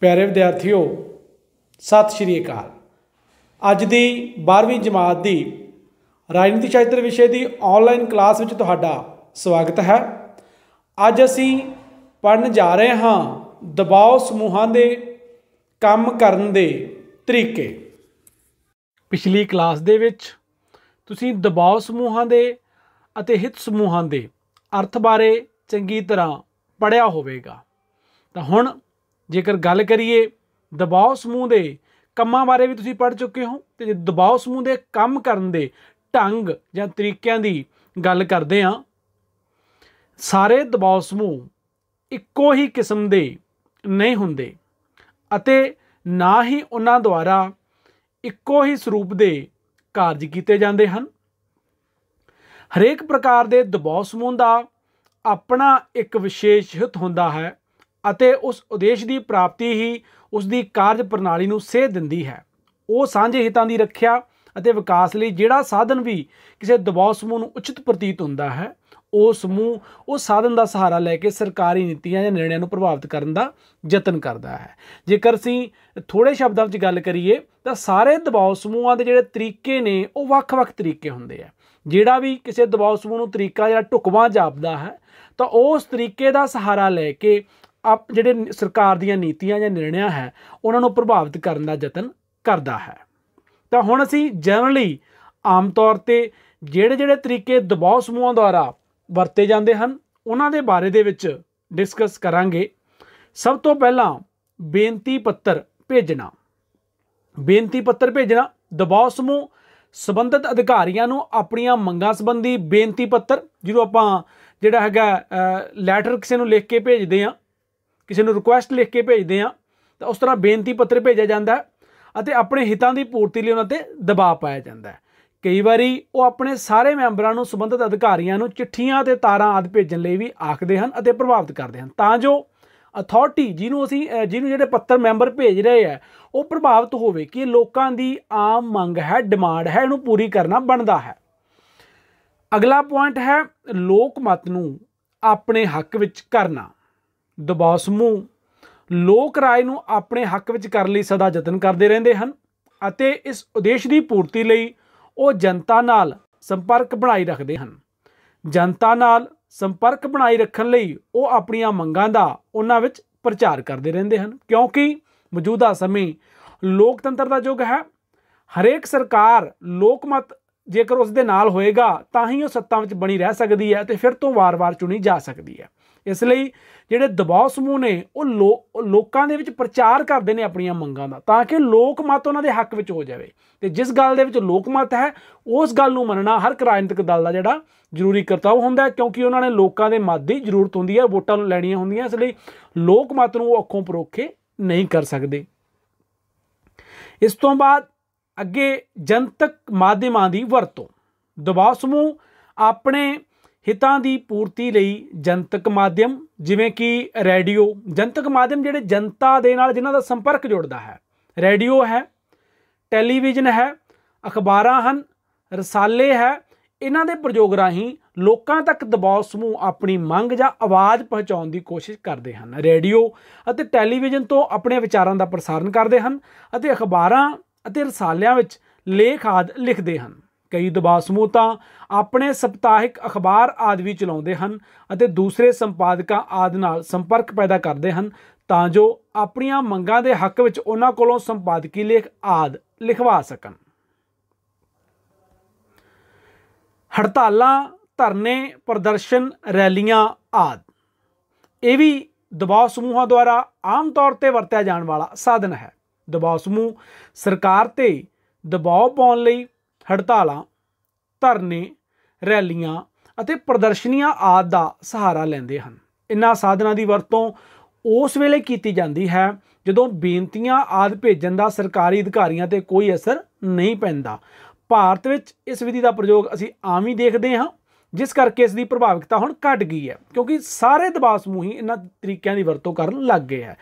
ਪਿਆਰੇ ਵਿਦਿਆਰਥੀਓ ਸਤਿ ਸ਼੍ਰੀ ਅਕਾਲ ਅੱਜ ਦੀ 12ਵੀਂ ਜਮਾਤ ਦੀ ਰਾਜਨੀਤੀ ਸ਼ਾਸਤਰ ਵਿਸ਼ੇ ਦੀ ਆਨਲਾਈਨ ਕਲਾਸ ਵਿੱਚ ਤੁਹਾਡਾ ਸਵਾਗਤ ਹੈ ਅੱਜ ਅਸੀਂ ਪੜਨ ਜਾ ਰਹੇ ਹਾਂ ਦਬਾਅ ਸਮੂਹਾਂ ਦੇ ਕੰਮ ਕਰਨ ਦੇ ਤਰੀਕੇ ਪਿਛਲੀ ਕਲਾਸ ਦੇ ਵਿੱਚ ਤੁਸੀਂ ਦਬਾਅ ਸਮੂਹਾਂ ਦੇ ਅਤੇ ਹਿੱਤ ਸਮੂਹਾਂ ਦੇ ਅਰਥ ਬਾਰੇ ਚੰਗੀ ਤਰ੍ਹਾਂ ਪੜਿਆ ਹੋਵੇਗਾ ਤਾਂ ਹੁਣ ਜੇਕਰ ਗੱਲ ਕਰੀਏ ਦਬਾਅ ਸਮੂਹ ਦੇ ਕੰਮਾਂ ਬਾਰੇ ਵੀ ਤੁਸੀਂ ਪੜ ਚੁੱਕੇ ਹੋ ਤੇ ਜੇ ਦਬਾਅ ਸਮੂਹ ਦੇ ਕੰਮ ਕਰਨ ਦੇ ਢੰਗ ਜਾਂ ਤਰੀਕਿਆਂ ਦੀ ਗੱਲ ਕਰਦੇ ਆ ਸਾਰੇ ਦਬਾਅ ਸਮੂਹ ਇੱਕੋ ਹੀ ਕਿਸਮ ਦੇ ਨਹੀਂ ਹੁੰਦੇ ਅਤੇ ਨਾ ਹੀ ਉਹਨਾਂ ਦੁਆਰਾ ਇੱਕੋ ਹੀ ਸਰੂਪ ਦੇ ਕਾਰਜ ਕੀਤੇ ਜਾਂਦੇ ਹਨ ਹਰੇਕ ਪ੍ਰਕਾਰ ਦੇ ਦਬਾਅ ਸਮੂਹ ਦਾ ਆਪਣਾ ਇੱਕ ਵਿਸ਼ੇਸ਼ ਹਿੱਤ ਹੁੰਦਾ ਹੈ ਅਤੇ ਉਸ ਉਦੇਸ਼ ਦੀ ਪ੍ਰਾਪਤੀ ਹੀ ਉਸ ਦੀ ਕਾਰਜ ਪ੍ਰਣਾਲੀ ਨੂੰ ਸੇਧ ਦਿੰਦੀ ਹੈ ਉਹ ਸਾਂਝੇ ਹਿੱਤਾਂ ਦੀ ਰੱਖਿਆ ਅਤੇ ਵਿਕਾਸ ਲਈ ਜਿਹੜਾ ਸਾਧਨ ਵੀ ਕਿਸੇ ਦਬਾਅ ਸਮੂਹ ਨੂੰ ਉਚਿਤ ਪ੍ਰਤੀਤ ਹੁੰਦਾ ਹੈ ਉਹ ਸਮੂਹ ਉਹ ਸਾਧਨ ਦਾ ਸਹਾਰਾ ਲੈ ਕੇ ਸਰਕਾਰੀ ਨੀਤੀਆਂ ਜਾਂ ਨਿਰਣਿਆਂ ਨੂੰ ਪ੍ਰਭਾਵਿਤ ਕਰਨ ਦਾ ਯਤਨ ਕਰਦਾ ਹੈ ਜੇਕਰ ਅਸੀਂ ਥੋੜੇ ਸ਼ਬਦਾਂ ਵਿੱਚ ਗੱਲ ਕਰੀਏ ਤਾਂ ਸਾਰੇ ਦਬਾਅ ਸਮੂਹਾਂ ਦੇ ਜਿਹੜੇ ਤਰੀਕੇ ਨੇ ਉਹ ਵੱਖ-ਵੱਖ ਤਰੀਕੇ ਹੁੰਦੇ ਆ ਜਿਹੜਾ ਵੀ ਕਿਸੇ ਦਬਾਅ ਸਮੂਹ ਨੂੰ ਤਰੀਕਾ ਜਿਹੜਾ ਢੁਕਵਾ ਜਾਪਦਾ ਹੈ ਤਾਂ ਉਸ ਤਰੀਕੇ ਦਾ ਸਹਾਰਾ ਲੈ ਕੇ ਆਪ ਜਿਹੜੇ ਸਰਕਾਰ ਦੀਆਂ ਨੀਤੀਆਂ ਜਾਂ ਨਿਰਣਿਆ ਹੈ ਉਹਨਾਂ ਨੂੰ ਪ੍ਰਭਾਵਿਤ ਕਰਨ ਦਾ ਯਤਨ ਕਰਦਾ ਹੈ ਤਾਂ ਹੁਣ ਅਸੀਂ ਜਨਰਲੀ ਆਮ ਤੌਰ ਤੇ ਜਿਹੜੇ ਜਿਹੜੇ ਤਰੀਕੇ ਦਬਾਅ ਸਮੂਹਾਂ ਦੁਆਰਾ ਵਰਤੇ ਜਾਂਦੇ ਹਨ ਉਹਨਾਂ ਦੇ ਬਾਰੇ ਦੇ ਵਿੱਚ ਡਿਸਕਸ ਕਰਾਂਗੇ ਸਭ ਤੋਂ ਪਹਿਲਾਂ ਬੇਨਤੀ ਪੱਤਰ ਭੇਜਣਾ ਬੇਨਤੀ ਪੱਤਰ ਭੇਜਣਾ ਦਬਾਅ ਸਮੂਹ ਸਬੰਧਤ ਅਧਿਕਾਰੀਆਂ ਨੂੰ ਆਪਣੀਆਂ ਮੰਗਾਂ ਸੰਬੰਧੀ ਬੇਨਤੀ ਪੱਤਰ ਜਿਹਨੂੰ ਆਪਾਂ ਜਿਹੜਾ ਹੈਗਾ ਲੈਟਰ ਕਿਸੇ ਨੂੰ ਲਿਖ ਕੇ ਭੇਜਦੇ ਆ ਕਿਸੇ ਨੂੰ ਰਿਕੁਐਸਟ ਲਿਖ ਕੇ ਭੇਜਦੇ ਆ ਤਾਂ ਉਸ ਤਰ੍ਹਾਂ ਬੇਨਤੀ ਪੱਤਰ ਭੇਜਿਆ ਜਾਂਦਾ ਅਤੇ ਆਪਣੇ ਹਿੱਤਾਂ ਦੀ ਪੂਰਤੀ ਲਈ ਉਹਨਾਂ ਤੇ ਦਬਾਅ ਪਾਇਆ ਜਾਂਦਾ ਹੈ ਕਈ ਵਾਰੀ ਉਹ ਆਪਣੇ ਸਾਰੇ ਮੈਂਬਰਾਂ ਨੂੰ ਸਬੰਧਤ ਅਧਿਕਾਰੀਆਂ ਨੂੰ ਚਿੱਠੀਆਂ ਤੇ ਤਾਰਾਂ ਆਦਿ ਭੇਜਣ ਲਈ ਵੀ ਆਖਦੇ ਹਨ ਅਤੇ ਪ੍ਰਭਾਵਿਤ ਕਰਦੇ ਹਨ ਤਾਂ ਜੋ ਅਥਾਰਟੀ ਜਿਹਨੂੰ ਅਸੀਂ ਜਿਹਨੂੰ ਜਿਹੜੇ ਪੱਤਰ ਮੈਂਬਰ ਭੇਜ ਰਹੇ ਆ ਉਹ ਪ੍ਰਭਾਵਿਤ ਹੋਵੇ ਕਿ ਲੋਕਾਂ ਦੀ ਆਮ ਮੰਗ ਹੈ ਡਿਮਾਂਡ ਹੈ ਇਹਨੂੰ ਪੂਰੀ ਕਰਨਾ ਬਣਦਾ ਹੈ ਅਗਲਾ ਪੁਆਇੰਟ ਹੈ ਲੋਕ ਮਤ ਨੂੰ ਆਪਣੇ ਹੱਕ ਵਿੱਚ ਕਰਨਾ ਦਬਾਸਮੂ ਲੋਕ ਰਾਏ ਨੂੰ ਆਪਣੇ ਹੱਕ ਵਿੱਚ ਕਰਨ ਲਈ ਸਦਾ ਯਤਨ ਕਰਦੇ ਰਹਿੰਦੇ ਹਨ ਅਤੇ ਇਸ ਉਦੇਸ਼ ਦੀ ਪੂਰਤੀ ਲਈ ਉਹ ਜਨਤਾ ਨਾਲ ਸੰਪਰਕ ਬਣਾਈ ਰੱਖਦੇ ਹਨ ਜਨਤਾ ਨਾਲ ਸੰਪਰਕ ਬਣਾਈ ਰੱਖਣ ਲਈ ਉਹ ਆਪਣੀਆਂ ਮੰਗਾਂ ਦਾ ਉਹਨਾਂ ਵਿੱਚ ਪ੍ਰਚਾਰ ਕਰਦੇ ਰਹਿੰਦੇ ਹਨ ਕਿਉਂਕਿ ਮੌਜੂਦਾ ਸਮੇਂ ਲੋਕਤੰਤਰ ਦਾ ਯੁੱਗ ਹੈ ਹਰੇਕ ਸਰਕਾਰ ਲੋਕਮਤ ਜੇਕਰ ਉਸ ਦੇ ਨਾਲ ਹੋਏਗਾ ਤਾਂ ਹੀ ਉਹ ਸੱਤਾ ਵਿੱਚ ਬਣੀ ਰਹਿ ਸਕਦੀ ਹੈ ਤੇ ਫਿਰ ਤੋਂ ਵਾਰ-ਵਾਰ ਚੁਣੀ ਜਾ ਸਕਦੀ ਹੈ ਇਸ ਲਈ ਜਿਹੜੇ ਦਬਾਅ ਸਮੂਹ ਨੇ ਉਹ ਲੋਕਾਂ ਦੇ ਵਿੱਚ ਪ੍ਰਚਾਰ ਕਰਦੇ ਨੇ ਆਪਣੀਆਂ ਮੰਗਾਂ ਦਾ ਤਾਂ ਕਿ ਲੋਕ ਮਤ ਉਹਨਾਂ ਦੇ ਹੱਕ ਵਿੱਚ ਹੋ ਜਾਵੇ ਤੇ ਜਿਸ ਗੱਲ ਦੇ ਵਿੱਚ ਲੋਕ ਮਤ ਹੈ ਉਸ ਗੱਲ ਨੂੰ ਮੰਨਣਾ ਹਰ ਰਾਜਨੀਤਿਕ ਦਲ ਦਾ ਜਿਹੜਾ ਜ਼ਰੂਰੀ ਕਰਤੱਵ ਹੁੰਦਾ ਕਿਉਂਕਿ ਉਹਨਾਂ ਨੇ ਲੋਕਾਂ ਦੇ ਮਤ ਦੀ ਜ਼ਰੂਰਤ ਹੁੰਦੀ ਹੈ ਵੋਟਾਂ ਨੂੰ ਲੈਣੀਆਂ ਹੁੰਦੀਆਂ ਇਸ ਲਈ ਲੋਕ ਮਤ ਨੂੰ ਉਹ ਅੱਖੋਂ ਪਰੋਖੇ ਨਹੀਂ ਕਰ ਸਕਦੇ ਇਸ ਤੋਂ ਬਾਅਦ ਅੱਗੇ ਜਨਤਕ ਮਾਧਿਮਾਂ ਦੀ ਵਰਤੋਂ ਦਬਾਅ ਸਮੂਹ ਆਪਣੇ ਹਿੱਤਾਂ ਦੀ ਪੂਰਤੀ ਲਈ ਜਨਤਕ ਮਾਧਿਅਮ ਜਿਵੇਂ ਕਿ ਰੇਡੀਓ ਜਨਤਕ ਮਾਧਿਅਮ ਜਿਹੜੇ ਜਨਤਾ ਦੇ ਨਾਲ ਜਿਨ੍ਹਾਂ ਦਾ ਸੰਪਰਕ ਜੁੜਦਾ ਹੈ ਰੇਡੀਓ ਹੈ ਟੈਲੀਵਿਜ਼ਨ ਹੈ ਅਖਬਾਰਾਂ ਹਨ ਰਸਾਲੇ ਹੈ ਇਹਨਾਂ ਦੇ ਪ੍ਰਯੋਗ ਰਾਹੀਂ ਲੋਕਾਂ ਤੱਕ ਦਬਾਅ ਸਮੂਹ ਆਪਣੀ ਮੰਗ ਜਾਂ ਆਵਾਜ਼ ਪਹੁੰਚਾਉਣ ਦੀ ਕੋਸ਼ਿਸ਼ ਕਰਦੇ ਹਨ ਰੇਡੀਓ ਅਤੇ ਟੈਲੀਵਿਜ਼ਨ ਤੋਂ ਆਪਣੇ ਵਿਚਾਰਾਂ ਦਾ ਪ੍ਰਸਾਰਣ ਕਰਦੇ ਹਨ ਅਤੇ ਅਖਬਾਰਾਂ ਅਤੇ ਰਸਾਲਿਆਂ ਵਿੱਚ ਲੇਖ ਆਦ ਲਿਖਦੇ ਹਨ ਕਈ ਦਬਾਅ ਸਮੂਹ ਤਾਂ ਆਪਣੇ ਸਪਤਾਹਿਕ ਅਖਬਾਰ ਆਦਿ ਵੀ ਚਲਾਉਂਦੇ ਹਨ ਅਤੇ ਦੂਸਰੇ ਸੰਪਾਦਕਾਂ ਆਦਿ ਨਾਲ ਸੰਪਰਕ ਪੈਦਾ ਕਰਦੇ ਹਨ ਤਾਂ ਜੋ ਆਪਣੀਆਂ ਮੰਗਾਂ ਦੇ ਹੱਕ ਵਿੱਚ ਉਹਨਾਂ ਕੋਲੋਂ ਸੰਪਾਦਕੀ ਲੇਖ ਆਦ ਲਿਖਵਾ ਸਕਣ ਹੜਤਾਲਾਂ ਧਰਨੇ ਪ੍ਰਦਰਸ਼ਨ ਰੈਲੀਆਂ ਆਦ ਇਹ ਵੀ ਦਬਾਅ ਸਮੂਹਾਂ ਦੁਆਰਾ ਆਮ ਤੌਰ ਤੇ ਵਰਤਿਆ ਜਾਣ ਵਾਲਾ ਸਾਧਨ ਹੈ ਦਬਾਅ ਸਮੂਹ ਸਰਕਾਰ ਤੇ ਦਬਾਅ ਪਾਉਣ ਲਈ ਹੜਤਾਲਾਂ ਧਰਨੇ ਰੈਲੀਆਂ ਅਤੇ ਪ੍ਰਦਰਸ਼ਨੀਆਂ ਆਦ ਦਾ ਸਹਾਰਾ ਲੈਂਦੇ ਹਨ ਇਨ੍ਹਾਂ ਸਾਧਨਾਂ ਦੀ ਵਰਤੋਂ ਉਸ ਵੇਲੇ ਕੀਤੀ ਜਾਂਦੀ ਹੈ ਜਦੋਂ ਬੇਨਤੀਆਂ ਆਦ ਭੇਜਣ ਦਾ ਸਰਕਾਰੀ ਅਧਿਕਾਰੀਆਂ ਤੇ ਕੋਈ ਅਸਰ ਨਹੀਂ ਪੈਂਦਾ ਭਾਰਤ ਵਿੱਚ ਇਸ ਵਿਧੀ ਦਾ ਪ੍ਰਯੋਗ ਅਸੀਂ ਆਮ ਹੀ ਦੇਖਦੇ ਹਾਂ ਜਿਸ ਕਰਕੇ ਇਸ ਦੀ ਪ੍ਰਭਾਵਿਕਤਾ ਹੁਣ ਘਟ ਗਈ ਹੈ ਕਿਉਂਕਿ ਸਾਰੇ ਦਬਾਅ ਸਮੂਹ ਹੀ ਇਹਨਾਂ ਤਰੀਕਿਆਂ ਦੀ ਵਰਤੋਂ ਕਰਨ ਲੱਗ ਗਏ ਹੈ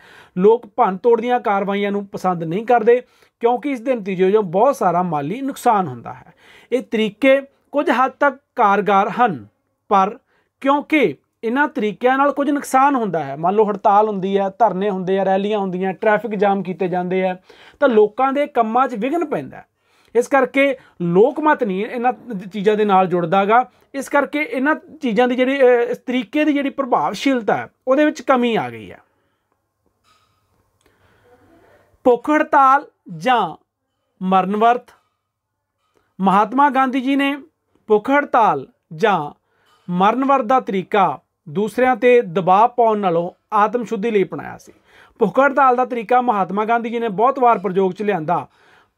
ਲੋਕ ਭੰਨ ਤੋੜ ਦੀਆਂ ਕਾਰਵਾਈਆਂ ਨੂੰ ਪਸੰਦ ਨਹੀਂ ਕਰਦੇ ਕਿਉਂਕਿ ਇਸ ਦੇ ਨਤੀਜੇ ਜੋ ਬਹੁਤ ਸਾਰਾ ਮਾਲੀ ਨੁਕਸਾਨ ਹੁੰਦਾ ਹੈ ਇਹ ਤਰੀਕੇ ਕੁਝ ਹੱਦ ਤੱਕ ਕਾਰਗਰ ਹਨ ਪਰ ਕਿਉਂਕਿ ਇਹਨਾਂ ਤਰੀਕਿਆਂ ਨਾਲ ਕੁਝ ਨੁਕਸਾਨ ਹੁੰਦਾ ਹੈ ਮੰਨ ਲਓ ਹੜਤਾਲ ਹੁੰਦੀ ਹੈ ਧਰਨੇ ਹੁੰਦੇ ਆ ਰੈਲੀਆਂ ਹੁੰਦੀਆਂ ਟ੍ਰੈਫਿਕ ਜਾਮ ਕੀਤੇ ਜਾਂਦੇ ਆ ਤਾਂ ਲੋਕਾਂ ਦੇ ਕੰਮਾਂ 'ਚ ਵਿਘਨ ਪੈਂਦਾ ਹੈ ਇਸ ਕਰਕੇ ਲੋਕਮਤ ਨਹੀਂ ਇਹਨਾਂ ਚੀਜ਼ਾਂ ਦੇ ਨਾਲ ਜੁੜਦਾਗਾ ਇਸ ਕਰਕੇ ਇਹਨਾਂ ਚੀਜ਼ਾਂ ਦੀ ਜਿਹੜੀ ਇਸ ਤਰੀਕੇ ਦੀ ਜਿਹੜੀ ਪ੍ਰਭਾਵਸ਼ੀਲਤਾ ਹੈ ਉਹਦੇ ਵਿੱਚ ਕਮੀ ਆ ਗਈ ਹੈ ਪੋਖੜਤਾਲ ਜਾਂ ਮਰਨ ਵਰਤ ਮਹਾਤਮਾ ਗਾਂਧੀ ਜੀ ਨੇ ਪੋਖੜਤਾਲ ਜਾਂ ਮਰਨ ਵਰਤ ਦਾ ਤਰੀਕਾ ਦੂਸਰਿਆਂ ਤੇ ਦਬਾਅ ਪਾਉਣ ਨਾਲੋਂ ਆਤਮ ਸ਼ੁੱਧੀ ਲਈ ਅਪਣਾਇਆ ਸੀ ਪੋਖੜਤਾਲ ਦਾ ਤਰੀਕਾ ਮਹਾਤਮਾ ਗਾਂਧੀ ਜੀ ਨੇ ਬਹੁਤ ਵਾਰ ਪ੍ਰਯੋਗ ਚ ਲਿਆਂਦਾ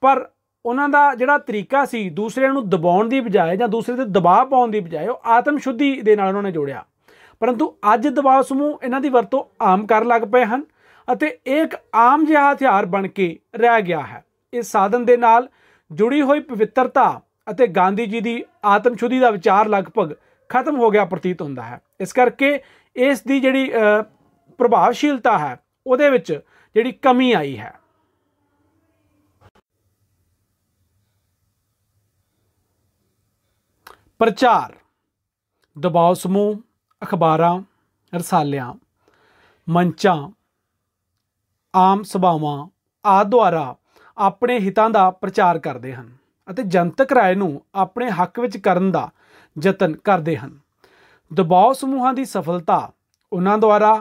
ਪਰ ਉਹਨਾਂ ਦਾ ਜਿਹੜਾ ਤਰੀਕਾ ਸੀ ਦੂਸਰਿਆਂ ਨੂੰ ਦਬਾਉਣ ਦੀ ਬਜਾਏ ਜਾਂ ਦੂਸਰੇ ਤੇ ਦਬਾਅ ਪਾਉਣ ਦੀ ਬਜਾਏ ਉਹ ਆਤਮ ਸ਼ੁੱਧੀ ਦੇ ਨਾਲ ਉਹਨਾਂ ਨੇ ਜੋੜਿਆ ਪਰੰਤੂ ਅੱਜ ਦਬਾਅ ਸਮੂਹ ਇਹਨਾਂ ਦੀ ਵਰਤੋਂ ਆਮ ਕਰਨ ਲੱਗ ਪਏ ਹਨ ਅਤੇ ਇਹ ਇੱਕ ਆਮ ਜਿਹਾ ਹਥਿਆਰ ਬਣ ਕੇ ਰਹਿ ਗਿਆ ਹੈ ਇਸ ਸਾਧਨ ਦੇ ਨਾਲ ਜੁੜੀ ਹੋਈ ਪਵਿੱਤਰਤਾ ਅਤੇ ਗਾਂਧੀ ਜੀ ਦੀ ਆਤਮ ਸ਼ੁੱਧੀ ਦਾ ਵਿਚਾਰ ਲਗਭਗ ਖਤਮ ਹੋ ਗਿਆ ਪ੍ਰਤੀਤ ਹੁੰਦਾ ਹੈ ਇਸ ਕਰਕੇ ਇਸ ਦੀ ਜਿਹੜੀ ਪ੍ਰਭਾਵਸ਼ੀਲਤਾ ਹੈ ਉਹਦੇ ਵਿੱਚ ਜਿਹੜੀ ਕਮੀ ਆਈ ਹੈ ਪ੍ਰਚਾਰ ਦਬਾਅ ਸਮੂਹ ਅਖਬਾਰਾਂ ਰਸਾਲਿਆਂ ਮੰਚਾਂ ਆਮ ਸਭਾਵਾਂ ਆਦਿ ਦੁਆਰਾ ਆਪਣੇ ਹਿੱਤਾਂ ਦਾ ਪ੍ਰਚਾਰ ਕਰਦੇ ਹਨ ਅਤੇ ਜਨਤਕ ਰਾਏ ਨੂੰ ਆਪਣੇ ਹੱਕ ਵਿੱਚ ਕਰਨ ਦਾ ਯਤਨ ਕਰਦੇ ਹਨ ਦਬਾਅ ਸਮੂਹਾਂ ਦੀ ਸਫਲਤਾ ਉਹਨਾਂ ਦੁਆਰਾ